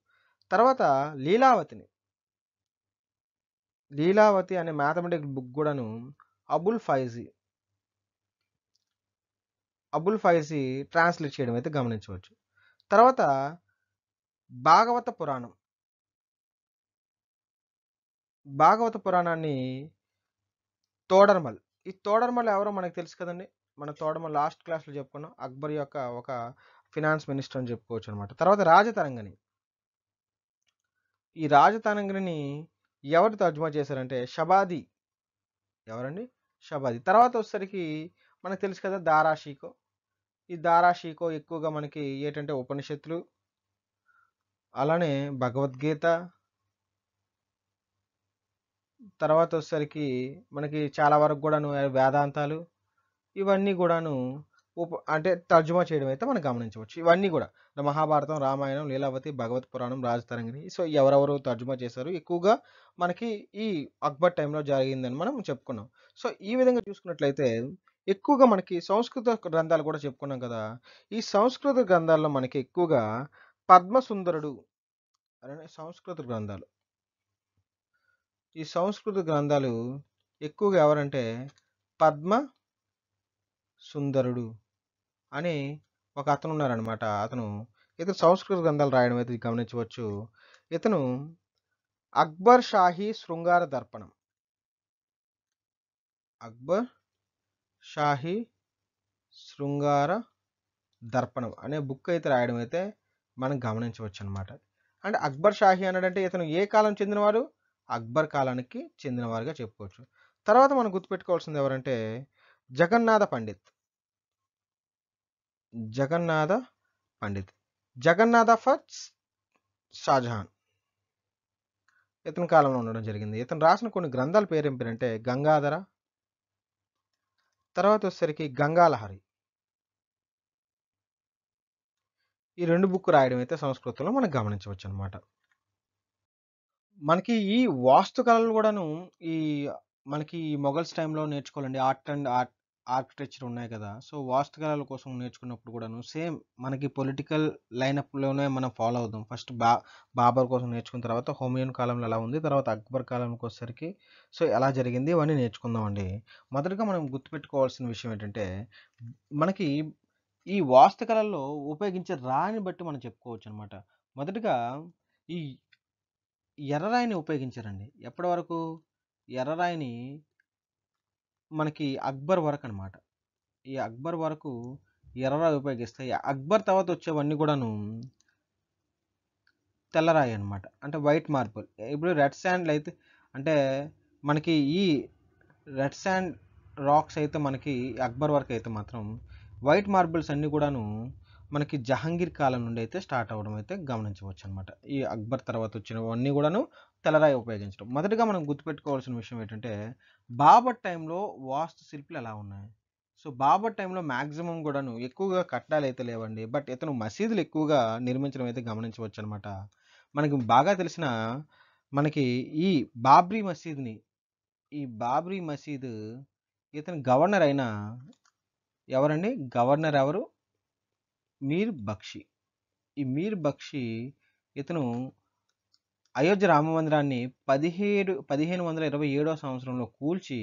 S1: తర్వాత లీలావతిని లీలావతి అనే మ్యాథమెటిక్ బుక్ కూడాను అబుల్ ఫైజీ అబుల్ ఫైజీ ట్రాన్స్లేట్ చేయడం అయితే గమనించవచ్చు తర్వాత భాగవత పురాణం భాగవత పురాణాన్ని తోడర్మల్ ఈ తోడర్మల్ ఎవరో మనకు తెలుసు కదండి మన తోడర్మల్ లాస్ట్ క్లాస్లో చెప్పుకున్నాం అక్బర్ యొక్క ఒక ఫినాన్స్ మినిస్టర్ అని చెప్పుకోవచ్చు అనమాట తర్వాత రాజతరంగని ఈ రాజతరంగిని ఎవరు తర్జుమా చేశారంటే షబాది ఎవరండి షబాది తర్వాత వచ్చేసరికి మనకు తెలుసు కదా దారాషీకో ఈ దారాషీకో ఎక్కువగా మనకి ఏంటంటే ఉపనిషత్తులు అలానే భగవద్గీత తర్వాత వచ్చేసరికి మనకి చాలా వరకు కూడాను వేదాంతాలు ఇవన్నీ కూడాను ఉప అంటే తర్జుమా చేయడం అయితే మనం గమనించవచ్చు ఇవన్నీ కూడా మహాభారతం రామాయణం లీలావతి భగవత్ పురాణం రాజతరంగిణి సో ఎవరెవరు తర్జుమా చేశారు ఎక్కువగా మనకి ఈ అక్బర్ టైంలో జరిగిందని మనం చెప్పుకున్నాం సో ఈ విధంగా చూసుకున్నట్లయితే ఎక్కువగా మనకి సంస్కృత గ్రంథాలు కూడా చెప్పుకున్నాం కదా ఈ సంస్కృత గ్రంథాల్లో మనకి ఎక్కువగా పద్మసుందరుడు అనే సంస్కృత గ్రంథాలు ఈ సంస్కృత గ్రంథాలు ఎక్కువగా ఎవరంటే పద్మ సుందరుడు అని ఒక అతను ఉన్నారనమాట అతను ఇతను సంస్కృత గ్రంథాలు రాయడం అయితే గమనించవచ్చు ఇతను అక్బర్ షాహీ శృంగార దర్పణం అక్బర్ షాహీ శృంగార దర్పణం అనే బుక్ అయితే రాయడం అయితే మనం గమనించవచ్చు అనమాట అంటే అక్బర్ షాహీ అన్నాడంటే ఇతను ఏ కాలం చెందినవారు అక్బర్ కాలానికి చెందినవారుగా చెప్పుకోవచ్చు తర్వాత మనం గుర్తుపెట్టుకోవాల్సింది ఎవరంటే జగన్నాథ పండిత్ జగన్నాథ పండిత్ జగన్నాథ ఫర్ షాజహాన్ ఇతని కాలంలో ఉండడం జరిగింది ఇతను రాసిన కొన్ని గ్రంథాల పేరు ఏంటంటే గంగాధర తర్వాత వచ్చేసరికి గంగాలహరి ఈ రెండు బుక్ రాయడం అయితే సంస్కృతంలో మనం గమనించవచ్చు అనమాట మనకి ఈ వాస్తు కళలు కూడాను ఈ మనకి మొఘల్స్ టైంలో నేర్చుకోవాలండి ఆర్ట్ అండ్ ఆర్ట్ ఆర్కిటెక్చర్ ఉన్నాయి కదా సో వాస్తుకళల కోసం నేర్చుకున్నప్పుడు కూడాను సేమ్ మనకి పొలిటికల్ లైనప్లోనే మనం ఫాలో అవుదాం ఫస్ట్ బా బాబర్ కోసం నేర్చుకున్న తర్వాత హోమియోన్ కాలంలో ఎలా ఉంది తర్వాత అక్బర్ కాలంకి వచ్చేసరికి సో ఎలా జరిగింది ఇవన్నీ నేర్చుకుందామండి మొదటగా మనం గుర్తుపెట్టుకోవాల్సిన విషయం ఏంటంటే మనకి ఈ వాస్తుకళల్లో ఉపయోగించే రాయిని బట్టి మనం చెప్పుకోవచ్చు అనమాట మొదటిగా ఈ ఎర్రరాయిని ఉపయోగించారండి ఎప్పటి వరకు ఎర్రరాయిని మనకి అక్బర్ వరకు అనమాట ఈ అక్బర్ వరకు ఎర్రరాయి ఉపయోగిస్తాయి అక్బర్ తర్వాత వచ్చేవన్నీ కూడాను తెల్లరాయి అనమాట అంటే వైట్ మార్బుల్ ఇప్పుడు రెడ్ శాండ్లు అయితే అంటే మనకి ఈ రెడ్ శాండ్ రాక్స్ అయితే మనకి అక్బర్ వరకు అయితే మాత్రం వైట్ మార్బుల్స్ అన్నీ కూడాను మనకి జహాంగీర్ కాలం నుండి అయితే స్టార్ట్ అవ్వడం అయితే గమనించవచ్చు అనమాట ఈ అక్బర్ తర్వాత వచ్చినవన్నీ కూడాను తెల్లరాయి ఉపయోగించడం మొదటగా మనం గుర్తుపెట్టుకోవాల్సిన విషయం ఏంటంటే బాబర్ టైంలో వాస్తు శిల్పులు ఎలా ఉన్నాయి సో బాబర్ టైంలో మ్యాక్సిమం కూడాను ఎక్కువగా కట్టాలు అయితే లేవండి బట్ ఇతను మసీదులు ఎక్కువగా నిర్మించడం అయితే గమనించవచ్చు అనమాట మనకి బాగా తెలిసిన మనకి ఈ బాబ్రీ మసీద్ని ఈ బాబ్రీ మసీదు ఇతను గవర్నర్ అయిన ఎవరండి గవర్నర్ ఎవరు మీర్ బక్షి ఈ మీర్ బక్షి ఇతను అయోధ్య రామ మందిరాన్ని పదిహేడు పదిహేను వందల ఇరవై ఏడవ సంవత్సరంలో కూల్చి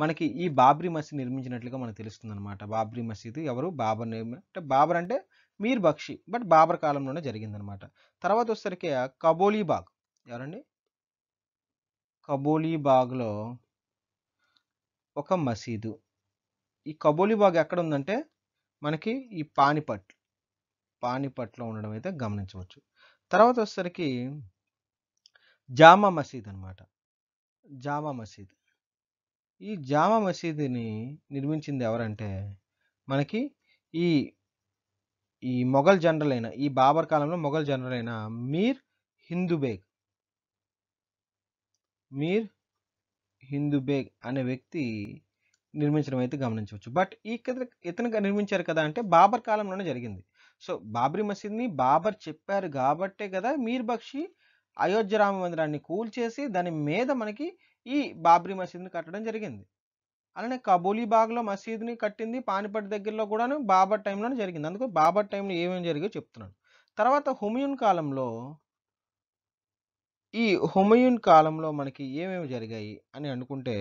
S1: మనకి ఈ బాబ్రీ మసీద్ నిర్మించినట్లుగా మనకు తెలుస్తుంది అనమాట బాబ్రీ మసీదు ఎవరు బాబర్ అంటే బాబర్ అంటే మీర్ బక్షి బట్ బాబర్ కాలంలోనే జరిగిందనమాట తర్వాత వచ్చేసరికి కబోలీబాగ్ ఎవరండి కబోలీబాగ్లో ఒక మసీదు ఈ కబోలీబాగ్ ఎక్కడ ఉందంటే మనకి ఈ పానిపట్ పానిపట్లో ఉండడం అయితే గమనించవచ్చు తర్వాత వచ్చేసరికి జామా మసీద్ అనమాట జామా మసీద్ ఈ జామా మసీదుని నిర్మించింది ఎవరంటే మనకి ఈ ఈ మొఘల్ జనరల్ అయిన ఈ బాబర్ కాలంలో మొఘల్ జనరల్ అయిన మీర్ హిందూబేగ్ మీర్ హిందూబేగ్ అనే వ్యక్తి నిర్మించడం అయితే గమనించవచ్చు బట్ ఈ ఇతను నిర్మించారు కదా అంటే బాబర్ కాలంలోనే జరిగింది సో బాబ్రీ మసీద్ని బాబర్ చెప్పారు కాబట్టే కదా మీర్ బక్షి అయోధ్య రామ మందిరాన్ని కూల్చేసి దాని మీద మనకి ఈ బాబ్రీ మసీద్ని కట్టడం జరిగింది అలానే కబూలీబాగ్లో మసీద్ని కట్టింది పానిపట్ దగ్గరలో కూడాను బాబర్ టైంలోనే జరిగింది అందుకు బాబర్ టైంలో ఏమేమి జరిగో చెప్తున్నాను తర్వాత హుమయూన్ కాలంలో ఈ హుమయూన్ కాలంలో మనకి ఏమేమి జరిగాయి అని అనుకుంటే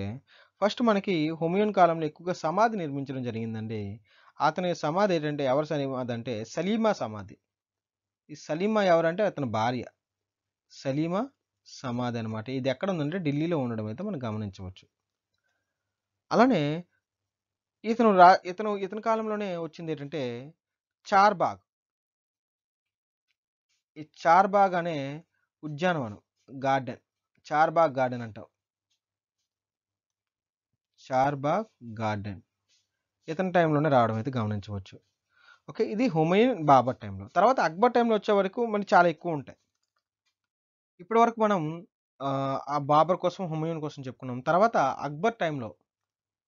S1: ఫస్ట్ మనకి హుమయూన్ కాలంలో ఎక్కువగా సమాధి నిర్మించడం జరిగిందండి అతని సమాధి ఏంటంటే ఎవరి సమాధి అంటే సలీమా సమాధి ఈ సలీమా ఎవరంటే అతని భార్య సలీమా సమాధి అనమాట ఇది ఎక్కడ ఉందంటే ఢిల్లీలో ఉండడం అయితే మనం గమనించవచ్చు అలానే ఇతను రా ఇతను ఇతని కాలంలోనే వచ్చింది ఏంటంటే చార్బాగ్ ఈ చార్బాగ్ అనే ఉద్యానవనం గార్డెన్ చార్బాగ్ గార్డెన్ అంటాం చార్బాగ్ గార్డెన్ ఇతని టైంలోనే రావడం అయితే గమనించవచ్చు ఓకే ఇది హుమయూన్ బాబర్ టైంలో తర్వాత అక్బర్ టైంలో వచ్చే వరకు మనకి చాలా ఎక్కువ ఉంటాయి ఇప్పటి వరకు మనం ఆ బాబర్ కోసం హుమయూన్ కోసం చెప్పుకున్నాం తర్వాత అక్బర్ టైంలో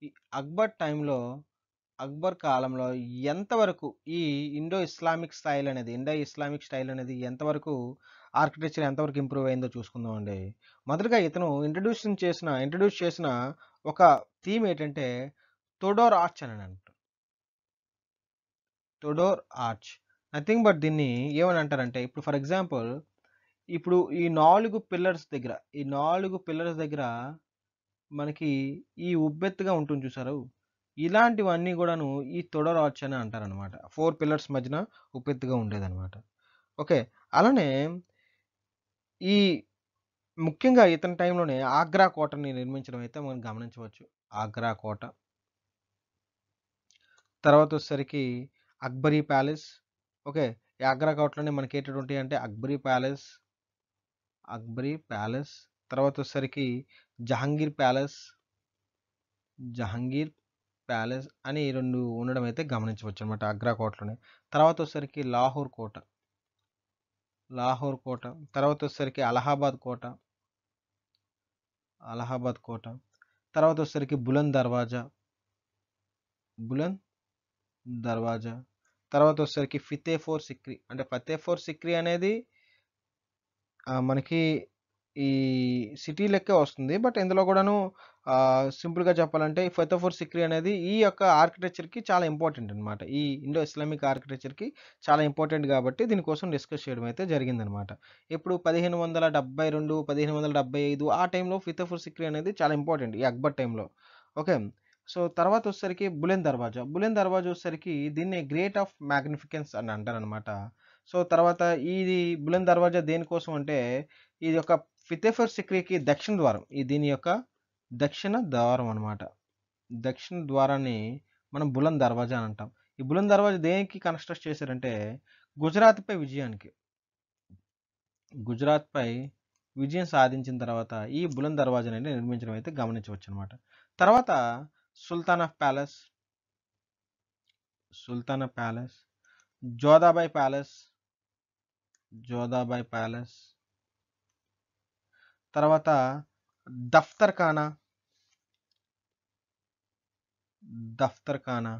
S1: ఈ అక్బర్ టైంలో అక్బర్ కాలంలో ఎంతవరకు ఈ ఇండో ఇస్లామిక్ స్టైల్ అనేది ఇండో ఇస్లామిక్ స్టైల్ అనేది ఎంతవరకు ఆర్కిటెక్చర్ ఎంతవరకు ఇంప్రూవ్ అయిందో చూసుకుందాం అండి మొదటిగా ఇతను ఇంట్రడ్యూషన్ చేసిన ఇంట్రడ్యూస్ చేసిన ఒక థీమ్ ఏంటంటే తొడోర్ ఆర్చ్ అని అంటారు తొడోర్ ఆర్చ్ నథింగ్ బట్ దీన్ని ఏమని అంటారంటే ఇప్పుడు ఫర్ ఎగ్జాంపుల్ ఇప్పుడు ఈ నాలుగు పిల్లర్స్ దగ్గర ఈ నాలుగు పిల్లర్స్ దగ్గర మనకి ఈ ఉబ్బెత్తుగా ఉంటుంది చూసారు ఇలాంటివన్నీ కూడాను ఈ తొడర్ ఆర్చ్ అని అంటారనమాట ఫోర్ పిల్లర్స్ మధ్యన ఉబ్బెత్తుగా ఉండేదన్నమాట ఓకే అలానే ఈ ముఖ్యంగా ఇతని టైంలోనే ఆగ్రా కోటని నిర్మించడం అయితే మనం గమనించవచ్చు ఆగ్రా కోట తర్వాత వచ్చేసరికి అక్బరీ ప్యాలెస్ ఓకే ఆగ్రా కోటలోనే మనకి ఏంటంటే అంటే అక్బరీ ప్యాలెస్ అక్బరీ ప్యాలెస్ తర్వాత వచ్చేసరికి జహంగీర్ ప్యాలెస్ జహంగీర్ ప్యాలెస్ అని రెండు ఉండడం అయితే గమనించవచ్చు అనమాట ఆగ్రా కోటలోనే తర్వాత వచ్చేసరికి లాహోర్ కోట లాహోర్ కోట తర్వాత వచ్చేసరికి అలహాబాద్ కోట అలహాబాద్ కోట తర్వాత వచ్చేసరికి బులంద్ దర్వాజా బులంద్ దర్వాజా తర్వాత వచ్చేసరికి ఫితేఫోర్ సిక్రీ అంటే ఫతేఫోర్ సిక్రీ అనేది మనకి ఈ సిటీ లెక్కే వస్తుంది బట్ ఇందులో కూడాను సింపుల్గా చెప్పాలంటే ఫతఫోర్ సిక్రీ అనేది ఈ యొక్క ఆర్కిటెక్చర్కి చాలా ఇంపార్టెంట్ అనమాట ఈ ఇండో ఇస్లామిక్ ఆర్కిటెక్చర్కి చాలా ఇంపార్టెంట్ కాబట్టి దీనికోసం డిస్కస్ చేయడం అయితే జరిగిందనమాట ఇప్పుడు పదిహేను వందల డెబ్బై రెండు పదిహేను వందల డెబ్బై ఐదు ఆ టైంలో ఫితఫోర్ సిక్రీ అనేది చాలా ఇంపార్టెంట్ ఈ అక్బర్ టైంలో ఓకే సో తర్వాత వచ్చేసరికి బులెన్ దర్వాజా బులెన్ దర్వాజా వచ్చేసరికి దీన్ని గ్రేట్ ఆఫ్ మ్యాగ్నిఫికెన్స్ అని అంటారనమాట సో తర్వాత ఇది బులెన్ దర్వాజా దేనికోసం అంటే ఇది ఒక ఫితేఫర్ సిక్రీకి దక్షిణ ద్వారం ఈ దీని యొక్క దక్షిణ ద్వారం అనమాట దక్షిణ ద్వారాన్ని మనం బులంద్ దర్వాజా అని అంటాం ఈ బులంద్ దర్వాజా దేనికి కన్స్ట్రక్ట్ చేశారంటే గుజరాత్పై విజయానికి గుజరాత్పై విజయం సాధించిన తర్వాత ఈ బులంద్ దర్వాజాని నిర్మించడం అయితే గమనించవచ్చు అనమాట తర్వాత sultan of palace sultan of palace Jodhabai palace Jodhabai palace తర్వాత దఫ్తర్ ఖానా దఫ్తర్ ఖానా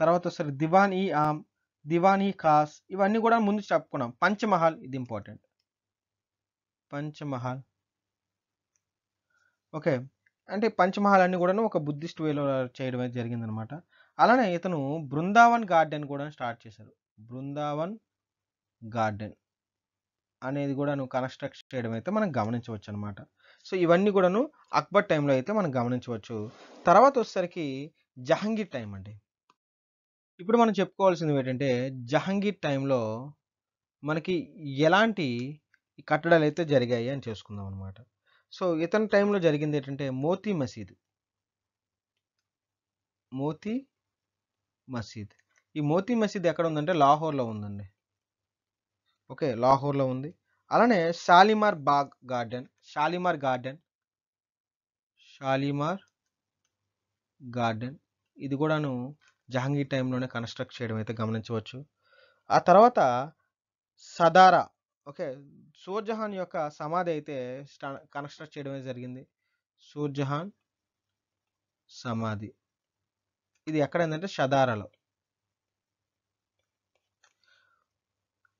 S1: తర్వాత వస్తారు దివాన్ ఈ ఆమ్ దివాన్ ఈ ఖాస్ ఇవన్నీ కూడా ముందు చెప్పుకున్నాం పంచమహల్ ఇది ఇంపార్టెంట్ పంచమహల్ ఓకే అంటే పంచమహల్ అన్ని కూడా ఒక బుద్ధిస్ట్ వేలో చేయడం జరిగిందనమాట అలానే ఇతను బృందావన్ గార్డెన్ కూడా స్టార్ట్ చేశారు బృందావన్ గార్డెన్ అనేది కూడాను కన్స్ట్రక్ట్ చేయడం అయితే మనం గమనించవచ్చు అనమాట సో ఇవన్నీ కూడాను అక్బర్ టైంలో అయితే మనం గమనించవచ్చు తర్వాత వచ్చేసరికి జహంగీర్ టైం అండి ఇప్పుడు మనం చెప్పుకోవాల్సింది ఏంటంటే జహంగీర్ టైంలో మనకి ఎలాంటి కట్టడాలు అయితే జరిగాయి అని చేసుకుందాం అనమాట సో ఇతని టైంలో జరిగింది ఏంటంటే మోతీ మసీద్ మోతీ మసీద్ ఈ మోతీ మసీద్ ఎక్కడ ఉందంటే లాహోర్లో ఉందండి ఓకే లాహోర్లో ఉంది అలానే Shalimar Bagh garden Shalimar garden Shalimar garden ఇది కూడాను జహాంగీర్ టైంలోనే కన్స్ట్రక్ట్ చేయడం అయితే గమనించవచ్చు ఆ తర్వాత సదారా ఓకే సూర్జహాన్ యొక్క సమాధి అయితే కన్స్ట్రక్ట్ చేయడమే జరిగింది సూర్జహాన్ సమాధి ఇది ఎక్కడ ఏంటంటే షదారాలో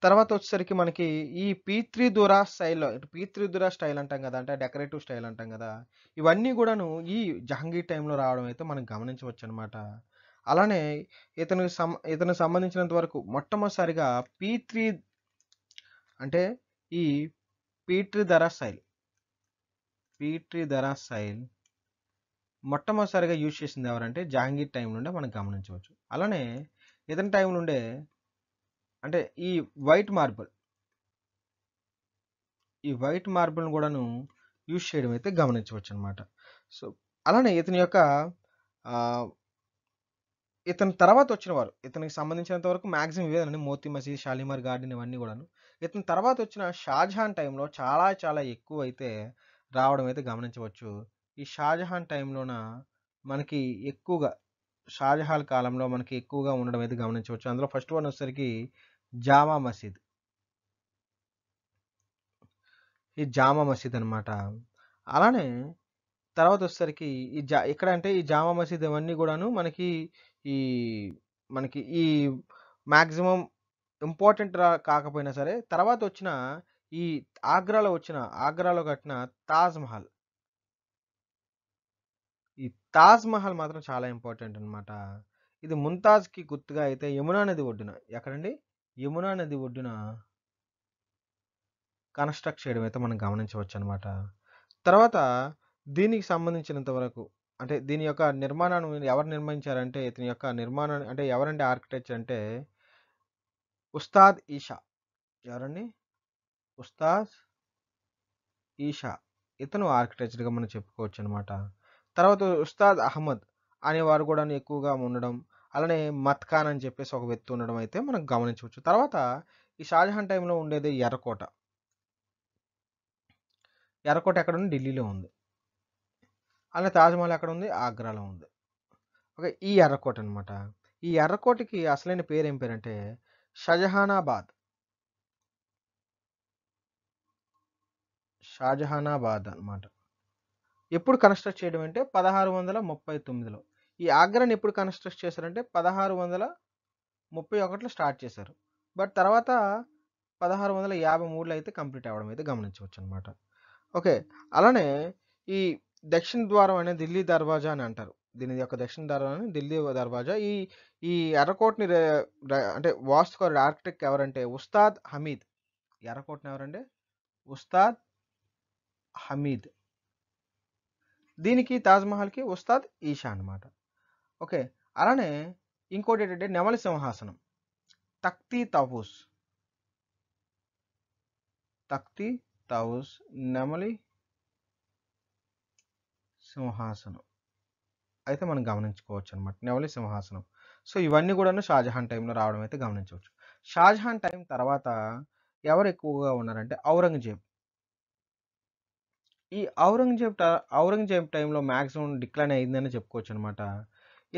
S1: తర్వాత వచ్చేసరికి మనకి ఈ పీత్రి దురా స్టైల్లో పీత్రి దురా స్టైల్ అంటాం కదా అంటే డెకరేటివ్ స్టైల్ అంటాం కదా ఇవన్నీ కూడాను ఈ జహంగీర్ టైంలో రావడం అయితే మనం గమనించవచ్చు అనమాట అలానే ఇతనికి సం ఇతను సంబంధించినంత వరకు మొట్టమొదటిసారిగా పీత్రి అంటే ఈ pietra dura style pietra dura style మొట్టమొదటిసారిగా యూజ్ చేసింది ఎవరంటే జహాంగీర్ టైం నుండే మనం గమనించవచ్చు అలానే ఇతని టైం నుండే అంటే ఈ వైట్ మార్బుల్ ఈ వైట్ మార్బుల్ని కూడాను యూజ్ చేయడం అయితే గమనించవచ్చు అనమాట సో అలానే ఇతని యొక్క ఇతని తర్వాత వచ్చిన వారు ఇతనికి సంబంధించినంత వరకు మ్యాక్సిమం ఇవేదండి మోతీ మసీద్ షాలిమార్ గార్డెన్ ఇవన్నీ కూడాను ఇతని తర్వాత వచ్చిన షాజహాన్ టైంలో చాలా చాలా ఎక్కువ అయితే రావడం అయితే గమనించవచ్చు ఈ షాజహాన్ టైంలోన మనకి ఎక్కువగా షాజహాల్ కాలంలో మనకి ఎక్కువగా ఉండడం అయితే గమనించవచ్చు అందులో ఫస్ట్ వన్ వచ్చేసరికి జామా మసీద్ ఈ జామా మసీద్ అనమాట అలానే తర్వాత వచ్చేసరికి ఈ జా ఇక్కడ అంటే ఈ జామా మసీద్ ఇవన్నీ కూడాను మనకి ఈ మనకి ఈ మ్యాక్సిమం ఇంపార్టెంట్ కాకపోయినా సరే తర్వాత వచ్చిన ఈ ఆగ్రాలో వచ్చిన ఆగ్రాలో కట్టిన తాజ్ మహల్ ఈ తాజ్ మహల్ మాత్రం చాలా ఇంపార్టెంట్ అనమాట ఇది ముంతాజ్కి గుర్తుగా అయితే యమునా నది ఒడ్డున ఎక్కడండి యమునా నది ఒడ్డున కన్స్ట్రక్ట్ చేయడం అయితే మనం గమనించవచ్చు అనమాట తర్వాత దీనికి సంబంధించినంత వరకు అంటే దీని యొక్క నిర్మాణాన్ని ఎవరు నిర్మించారంటే ఇతని యొక్క నిర్మాణాన్ని అంటే ఎవరంటే ఆర్కిటెక్చర్ అంటే ఉస్తాద్ ఈషా ఎవరండి ఉస్తాద్ ఈషా ఇతను ఆర్కిటెక్చర్గా మనం చెప్పుకోవచ్చు అనమాట తర్వాత ఉస్తాద్ అహ్మద్ అనేవారు కూడా ఎక్కువగా ఉండడం అలానే మత్కాన్ అని చెప్పేసి ఒక వ్యక్తి ఉండడం అయితే మనం గమనించవచ్చు తర్వాత ఈ షాజహాన్ టైంలో ఉండేది ఎర్రకోట ఎర్రకోట ఎక్కడ ఉంది ఢిల్లీలో ఉంది అలానే తాజ్మహల్ ఎక్కడ ఉంది ఆగ్రాలో ఉంది ఓకే ఈ ఎర్రకోట అనమాట ఈ ఎర్రకోటకి అసలైన పేరు ఏం పేరంటే షజహానాబాద్ షాజహానాబాద్ అనమాట ఎప్పుడు కన్స్ట్రక్ట్ చేయడం అంటే పదహారు వందల ముప్పై తొమ్మిదిలో ఈ ఆగ్రాని ఎప్పుడు కన్స్ట్రక్ట్ చేశారంటే పదహారు వందల ముప్పై ఒకటిలో స్టార్ట్ చేశారు బట్ తర్వాత పదహారు వందల యాభై మూడులో అయితే కంప్లీట్ అవ్వడం అయితే గమనించవచ్చు అనమాట ఓకే అలానే ఈ దక్షిణ ద్వారం అనే ఢిల్లీ దర్వాజా అని అంటారు దీని యొక్క దక్షిణ అని ఢిల్లీ దర్వాజా ఈ ఈ ఎర్రకోట్ని అంటే వాస్తుకారుడు ఆర్కిటెక్ట్ ఎవరంటే ఉస్తాద్ హమీద్ ఎర్రకోట్ని ఎవరంటే ఉస్తాద్ హమీద్ దీనికి తాజ్మహల్కి ఉస్తాద్ ఈషా అనమాట ఓకే అలానే ఇంకోటి ఏంటంటే నెమలి సింహాసనం తక్తి తవుస్ తక్తి తవుస్ నెమలి సింహాసనం అయితే మనం గమనించుకోవచ్చు అనమాట నెవలి సింహాసనం సో ఇవన్నీ కూడా షాజహాన్ టైంలో రావడం అయితే గమనించవచ్చు షాజహాన్ టైం తర్వాత ఎవరు ఎక్కువగా ఉన్నారంటే ఔరంగజేబ్ ఈ ఔరంగజేబ్ ఔరంగజేబ్ టైంలో మ్యాక్సిమం డిక్లైన్ అయిందని చెప్పుకోవచ్చు అనమాట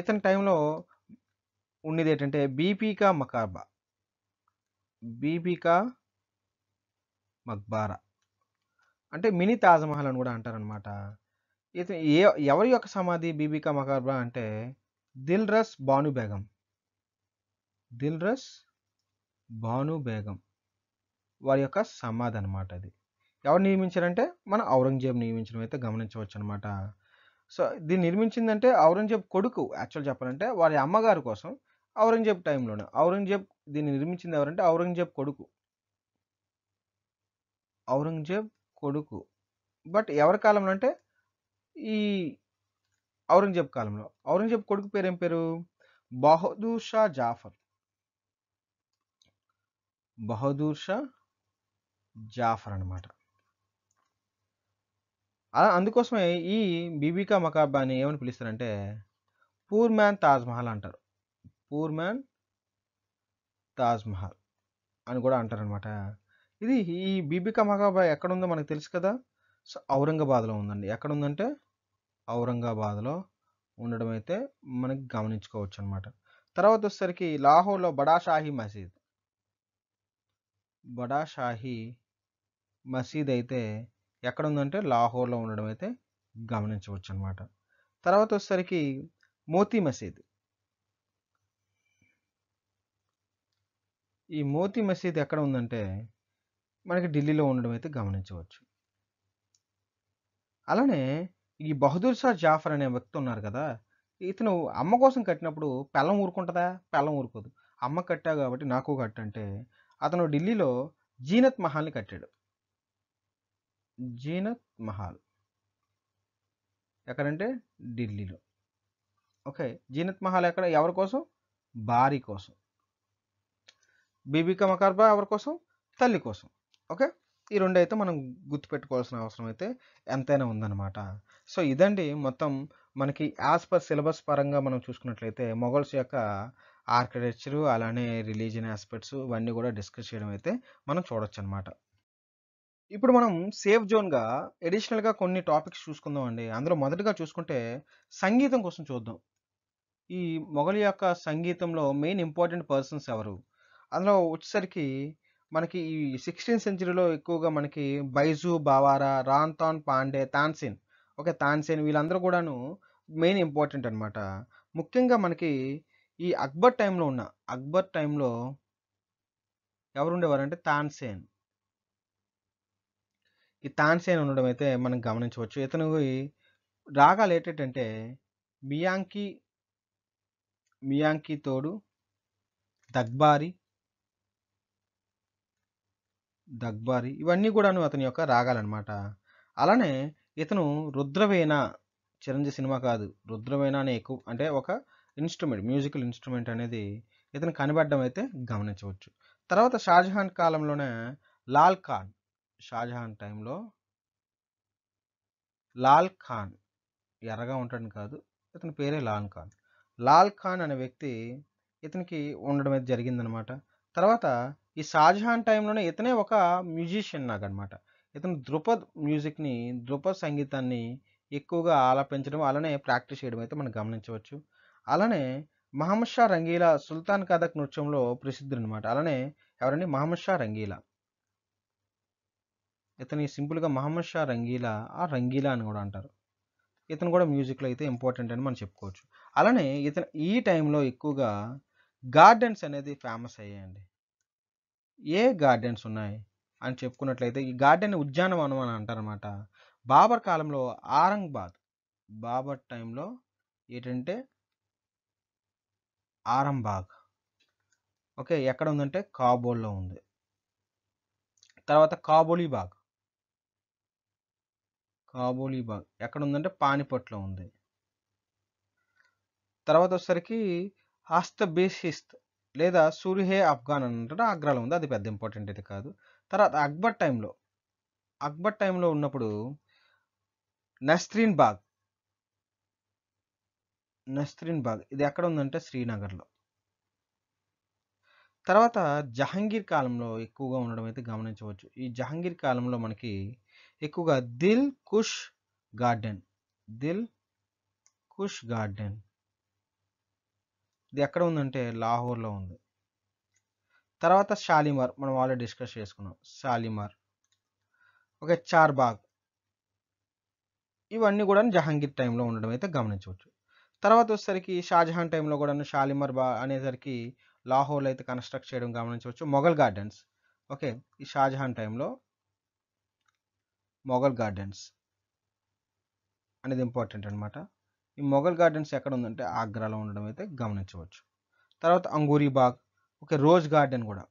S1: ఇతని టైంలో ఉండేది ఏంటంటే బీపీకా మకాబా బీపీకా మక్బారా అంటే మినీ తాజ్మహల్ అని కూడా అంటారనమాట ఇతను ఏ ఎవరి యొక్క సమాధి బీబీకా మకాబా అంటే దిల్ రస్ బాను బేగం దిల్ రస్ బాను బేగం వారి యొక్క సమాధి అనమాట అది ఎవరు నియమించారంటే మన ఔరంగజేబ్ నియమించడం అయితే గమనించవచ్చు అనమాట సో దీన్ని నిర్మించిందంటే ఔరంగజేబ్ కొడుకు యాక్చువల్ చెప్పాలంటే వారి అమ్మగారి కోసం ఔరంగజేబ్ టైంలోనే ఔరంగజేబ్ దీన్ని నిర్మించింది ఎవరంటే ఔరంగజేబ్ కొడుకు ఔరంగజేబ్ కొడుకు బట్ ఎవరి కాలంలో అంటే ఈ ఔరంగజేబ్ కాలంలో ఔరంగజేబ్ కొడుకు పేరు ఏం పేరు బహదూర్ షా జాఫర్ బహదూర్ షా జాఫర్ అనమాట అలా అందుకోసమే ఈ బీబీకా మకాబాని ఏమని పిలుస్తారంటే పూర్ మ్యాన్ తాజ్మహల్ అంటారు పూర్ మ్యాన్ తాజ్మహల్ అని కూడా అంటారనమాట ఇది ఈ బీబీకా మకాబా ఎక్కడుందో మనకు తెలుసు కదా సో ఔరంగాబాద్లో ఉందండి ఎక్కడ ఉందంటే ఔరంగాబాద్లో ఉండడం అయితే మనకి గమనించుకోవచ్చు అనమాట తర్వాత వచ్చేసరికి లాహోర్లో బడాషాహి మసీద్ బడాషాహీ మసీద్ అయితే ఎక్కడ ఉందంటే లాహోర్లో ఉండడం అయితే గమనించవచ్చు అనమాట తర్వాత వచ్చేసరికి మోతీ మసీద్ ఈ మోతీ మసీద్ ఎక్కడ ఉందంటే మనకి ఢిల్లీలో ఉండడం అయితే గమనించవచ్చు అలానే ఈ బహదూర్ షా జాఫర్ అనే వ్యక్తి ఉన్నారు కదా ఇతను అమ్మ కోసం కట్టినప్పుడు పెళ్ళం ఊరుకుంటుందా పెళ్ళం ఊరుకోదు అమ్మ కట్టా కాబట్టి నాకు కట్టంటే అతను ఢిల్లీలో జీనత్ మహల్ని కట్టాడు జీనత్ మహల్ ఎక్కడంటే ఢిల్లీలో ఓకే జీనత్ మహల్ ఎక్కడ ఎవరి కోసం భార్య కోసం బీబీకా మకర్బా ఎవరి కోసం తల్లి కోసం ఓకే ఈ రెండు అయితే మనం గుర్తుపెట్టుకోవాల్సిన అవసరం అయితే ఎంతైనా ఉందన్నమాట సో ఇదండి మొత్తం మనకి యాజ్ పర్ సిలబస్ పరంగా మనం చూసుకున్నట్లయితే మొఘల్స్ యొక్క ఆర్కిటెక్చరు అలానే రిలీజియన్ ఆస్పెక్ట్స్ ఇవన్నీ కూడా డిస్కస్ చేయడం అయితే మనం చూడొచ్చు అనమాట ఇప్పుడు మనం సేఫ్ జోన్గా ఎడిషనల్గా కొన్ని టాపిక్స్ చూసుకుందాం అండి అందులో మొదటగా చూసుకుంటే సంగీతం కోసం చూద్దాం ఈ మొఘల్ యొక్క సంగీతంలో మెయిన్ ఇంపార్టెంట్ పర్సన్స్ ఎవరు అందులో వచ్చేసరికి మనకి ఈ సిక్స్టీన్త్ సెంచరీలో ఎక్కువగా మనకి బైజు బావారా తాన్ పాండే తాన్సేన్ ఓకే తాన్సేన్ వీళ్ళందరూ కూడాను మెయిన్ ఇంపార్టెంట్ అనమాట ముఖ్యంగా మనకి ఈ అక్బర్ టైంలో ఉన్న అక్బర్ టైంలో అంటే తాన్సేన్ ఈ తాన్సేన్ ఉండడం అయితే మనం గమనించవచ్చు ఇతను రాగాలు ఏంటంటే మియాంకి మియాంకి తోడు దగ్బారి దగ్బారి ఇవన్నీ కూడాను అతని యొక్క రాగాలు అనమాట అలానే ఇతను రుద్రవేణ చిరంజీవి సినిమా కాదు రుద్రవేణ అనే ఎక్కువ అంటే ఒక ఇన్స్ట్రుమెంట్ మ్యూజికల్ ఇన్స్ట్రుమెంట్ అనేది ఇతను కనబడడం అయితే గమనించవచ్చు తర్వాత షాజహాన్ కాలంలోనే లాల్ ఖాన్ షాజహాన్ టైంలో లాల్ ఖాన్ ఎర్రగా ఉంటాడు కాదు ఇతని పేరే లాల్ ఖాన్ లాల్ ఖాన్ అనే వ్యక్తి ఇతనికి ఉండడం అయితే జరిగిందనమాట తర్వాత ఈ షాజహాన్ టైంలోనే ఇతనే ఒక మ్యూజిషియన్ నాకు అనమాట ఇతను ద్రుపద్ మ్యూజిక్ని ద్రుపద్ సంగీతాన్ని ఎక్కువగా ఆలపించడం అలానే ప్రాక్టీస్ చేయడం అయితే మనం గమనించవచ్చు అలానే మహమ్మద్ షా రంగీలా సుల్తాన్ కథక్ నృత్యంలో ప్రసిద్ధుడు అనమాట అలానే ఎవరండి మహమ్మద్ షా రంగీలా ఇతని సింపుల్గా మహమ్మద్ షా రంగీలా ఆ రంగీలా అని కూడా అంటారు ఇతను కూడా మ్యూజిక్లో అయితే ఇంపార్టెంట్ అని మనం చెప్పుకోవచ్చు అలానే ఇతను ఈ టైంలో ఎక్కువగా గార్డెన్స్ అనేది ఫేమస్ అయ్యాయండి ఏ గార్డెన్స్ ఉన్నాయి అని చెప్పుకున్నట్లయితే ఈ గార్డెన్ ఉద్యానవనం అని అంటారనమాట బాబర్ కాలంలో ఆరంగ్బాద్ బాబర్ టైంలో ఏంటంటే ఆరంబాగ్ ఓకే ఎక్కడ ఉందంటే కాబోల్లో ఉంది తర్వాత కాబోలీబాగ్ కాబూలీబాగ్ ఎక్కడ ఉందంటే పానిపట్లో ఉంది తర్వాత వచ్చేసరికి హస్త బేసిస్త్ లేదా సూర్యహే అఫ్ఘాన్ అని అంటే ఆగ్రాలో ఉంది అది పెద్ద ఇంపార్టెంట్ ఇది కాదు తర్వాత అక్బర్ టైంలో అక్బర్ టైంలో ఉన్నప్పుడు నస్త్రీన్ బాగ్ నస్త్రీన్ బాగ్ ఇది ఎక్కడ ఉందంటే శ్రీనగర్లో తర్వాత జహాంగీర్ కాలంలో ఎక్కువగా ఉండడం అయితే గమనించవచ్చు ఈ జహంగీర్ కాలంలో మనకి ఎక్కువగా దిల్ కుష్ గార్డెన్ దిల్ కుష్ గార్డెన్ ఇది ఎక్కడ ఉందంటే లాహోర్లో ఉంది తర్వాత షాలిమార్ మనం ఆల్రెడీ డిస్కస్ చేసుకున్నాం షాలిమార్ ఓకే చార్బాగ్ ఇవన్నీ కూడా జహాంగీర్ టైంలో ఉండడం అయితే గమనించవచ్చు తర్వాత వచ్చేసరికి షాజహాన్ టైంలో కూడా షాలిమార్ బా అనేసరికి లాహోర్లో అయితే కన్స్ట్రక్ట్ చేయడం గమనించవచ్చు మొఘల్ గార్డెన్స్ ఓకే ఈ షాజహాన్ టైంలో మొఘల్ గార్డెన్స్ అనేది ఇంపార్టెంట్ అనమాట ఈ మొఘల్ గార్డెన్స్ ఎక్కడ ఉందంటే ఆగ్రాలో ఉండడం అయితే గమనించవచ్చు తర్వాత Angoori Bagh okay rose garden కూడా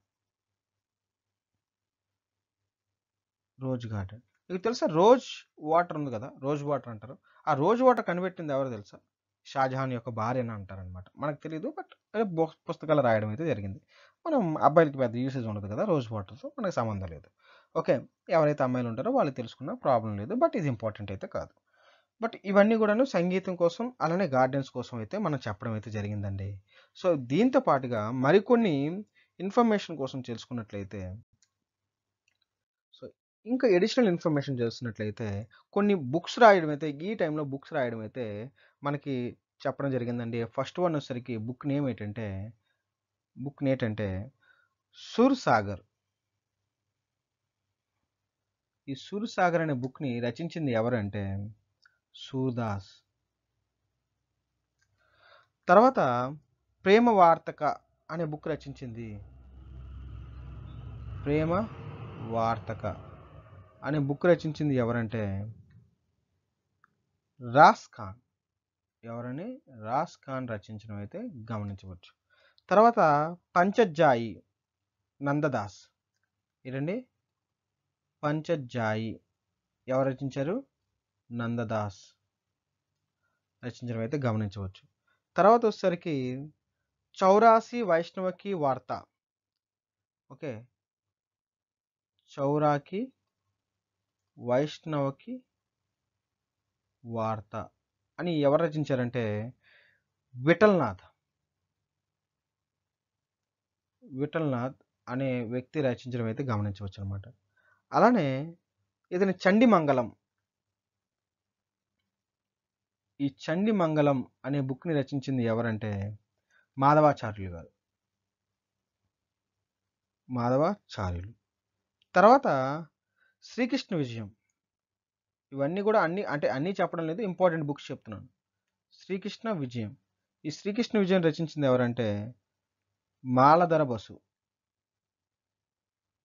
S1: రోజ్ గార్డెన్ మీకు తెలుసా రోజ్ వాటర్ ఉంది కదా రోజ్ వాటర్ అంటారు ఆ రోజ్ వాటర్ కనిపెట్టింది ఎవరు తెలుసా షాజహాన్ యొక్క భార్య అని అంటారనమాట మనకు తెలియదు బట్ పుస్తకాలు రాయడం అయితే జరిగింది మనం అబ్బాయిలకి పెద్ద యూసేజ్ ఉండదు కదా రోజ్ వాటర్తో మనకు సంబంధం లేదు ఓకే ఎవరైతే అమ్మాయిలు ఉంటారో వాళ్ళు తెలుసుకున్న ప్రాబ్లం లేదు బట్ ఇది ఇంపార్టెంట్ అయితే కాదు బట్ ఇవన్నీ కూడాను సంగీతం కోసం అలానే గార్డెన్స్ కోసం అయితే మనం చెప్పడం అయితే జరిగిందండి సో దీంతో పాటుగా మరికొన్ని ఇన్ఫర్మేషన్ కోసం తెలుసుకున్నట్లయితే సో ఇంకా ఎడిషనల్ ఇన్ఫర్మేషన్ తెలుసుకున్నట్లయితే కొన్ని బుక్స్ రాయడం అయితే ఈ టైంలో బుక్స్ రాయడం అయితే మనకి చెప్పడం జరిగిందండి ఫస్ట్ వన్ వచ్చేసరికి బుక్ నేమ్ ఏంటంటే బుక్ నేటంటే సుర్ సాగర్ ఈ సూర్యసాగర్ అనే బుక్ని రచించింది ఎవరంటే సూర్దాస్ తర్వాత ప్రేమ వార్తక అనే బుక్ రచించింది ప్రేమ వార్తక అనే బుక్ రచించింది ఎవరంటే రాస్ ఖాన్ ఎవరని రాస్ ఖాన్ రచించడం అయితే గమనించవచ్చు తర్వాత పంచజాయి నందదాస్ ఏంటండి పంచజాయి ఎవరు రచించారు నందదాస్ రచించడం అయితే గమనించవచ్చు తర్వాత వచ్చేసరికి చౌరాసి వైష్ణవకి వార్త ఓకే చౌరాకి వైష్ణవకి వార్త అని ఎవరు రచించారంటే విఠల్నాథ్ విఠల్నాథ్ అనే వ్యక్తి రచించడం అయితే గమనించవచ్చు అనమాట అలానే చండి మంగళం ఈ చండి మంగళం అనే బుక్ని రచించింది ఎవరంటే మాధవాచార్యులు గారు మాధవాచార్యులు తర్వాత శ్రీకృష్ణ విజయం ఇవన్నీ కూడా అన్ని అంటే అన్నీ చెప్పడం లేదు ఇంపార్టెంట్ బుక్స్ చెప్తున్నాను శ్రీకృష్ణ విజయం ఈ శ్రీకృష్ణ విజయం రచించింది ఎవరంటే మాలధర బసు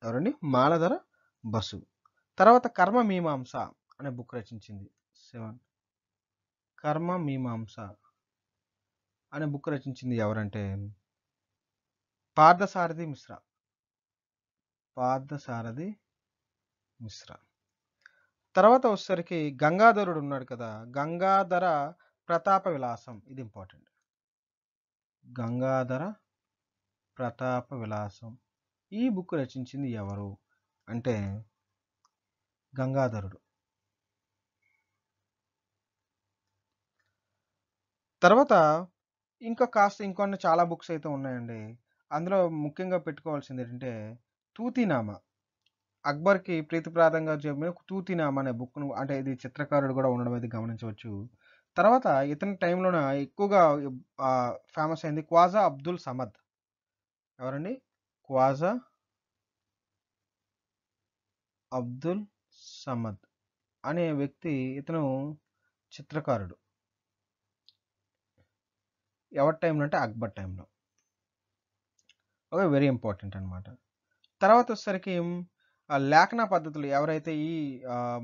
S1: ఎవరండి మాలధర బసు తర్వాత కర్మ మీమాంస అనే బుక్ రచించింది సెవెన్ కర్మ మీమాంస అనే బుక్ రచించింది ఎవరంటే పార్థసారథి మిశ్రా పార్థసారథి మిశ్రా తర్వాత వచ్చేసరికి గంగాధరుడు ఉన్నాడు కదా గంగాధర ప్రతాప విలాసం ఇది ఇంపార్టెంట్ గంగాధర ప్రతాప విలాసం ఈ బుక్ రచించింది ఎవరు అంటే గంగాధరుడు తర్వాత ఇంకా కాస్త ఇంకొన్ని చాలా బుక్స్ అయితే ఉన్నాయండి అందులో ముఖ్యంగా పెట్టుకోవాల్సింది ఏంటంటే తూతినామా అక్బర్కి ప్రీతిప్రాదంగా చెప్పిన తూతినామా అనే బుక్ను అంటే ఇది చిత్రకారుడు కూడా ఉండడం అయితే గమనించవచ్చు తర్వాత ఇతని టైంలోన ఎక్కువగా ఫేమస్ అయింది క్వాజా అబ్దుల్ సమద్ ఎవరండి క్వాజా అబ్దుల్ సమద్ అనే వ్యక్తి ఇతను చిత్రకారుడు ఎవరి టైంలో అంటే అక్బర్ టైంలో ఓకే వెరీ ఇంపార్టెంట్ అనమాట తర్వాత వచ్చేసరికి లేఖన పద్ధతులు ఎవరైతే ఈ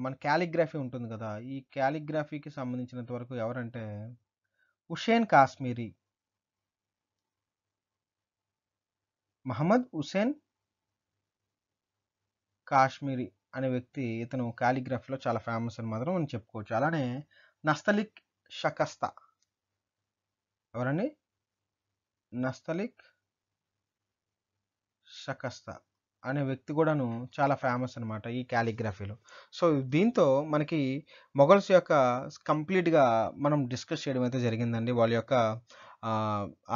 S1: మన క్యాలిగ్రఫీ ఉంటుంది కదా ఈ క్యాలిగ్రఫీకి సంబంధించినంత వరకు ఎవరంటే హుషేన్ కాశ్మీరీ మహమ్మద్ హుసేన్ కాశ్మీరీ అనే వ్యక్తి ఇతను క్యాలిగ్రఫీలో చాలా ఫేమస్ అని మాత్రం మనం చెప్పుకోవచ్చు అలానే నస్తలిక్ షకస్త ఎవరండి నస్తలిక్ షకస్త అనే వ్యక్తి కూడాను చాలా ఫేమస్ అనమాట ఈ క్యాలిగ్రఫీలో సో దీంతో మనకి మొఘల్స్ యొక్క కంప్లీట్గా మనం డిస్కస్ చేయడం అయితే జరిగిందండి వాళ్ళ యొక్క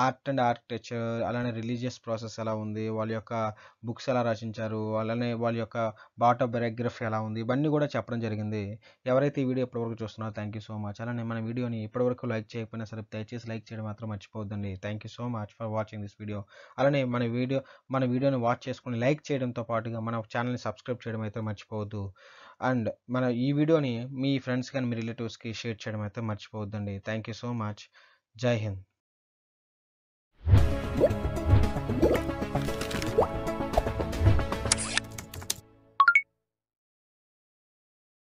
S1: ఆర్ట్ అండ్ ఆర్కిటెక్చర్ అలానే రిలీజియస్ ప్రాసెస్ ఎలా ఉంది వాళ్ళ యొక్క బుక్స్ ఎలా రచించారు అలానే వాళ్ళ యొక్క బయోటోబయోగ్రఫీ ఎలా ఉంది ఇవన్నీ కూడా చెప్పడం జరిగింది ఎవరైతే ఈ వీడియో ఇప్పటివరకు చూస్తున్నారో థ్యాంక్ యూ సో మచ్ అలానే మన వీడియోని ఇప్పటివరకు లైక్ చేయకపోయినా సరే దయచేసి లైక్ చేయడం మాత్రం మర్చిపోవద్దండి thank you so much for watching this video అలానే మన వీడియో మన వీడియోని వాచ్ చేసుకుని లైక్ చేయడంతో పాటుగా మన ఛానల్ని సబ్స్క్రైబ్ చేయడం అయితే మర్చిపోవద్దు అండ్ మన ఈ వీడియోని మీ ఫ్రెండ్స్ కానీ మీ రిలేటివ్స్కి షేర్ చేయడం అయితే మర్చిపోవద్దండి థ్యాంక్ యూ సో మచ్ జై హింద్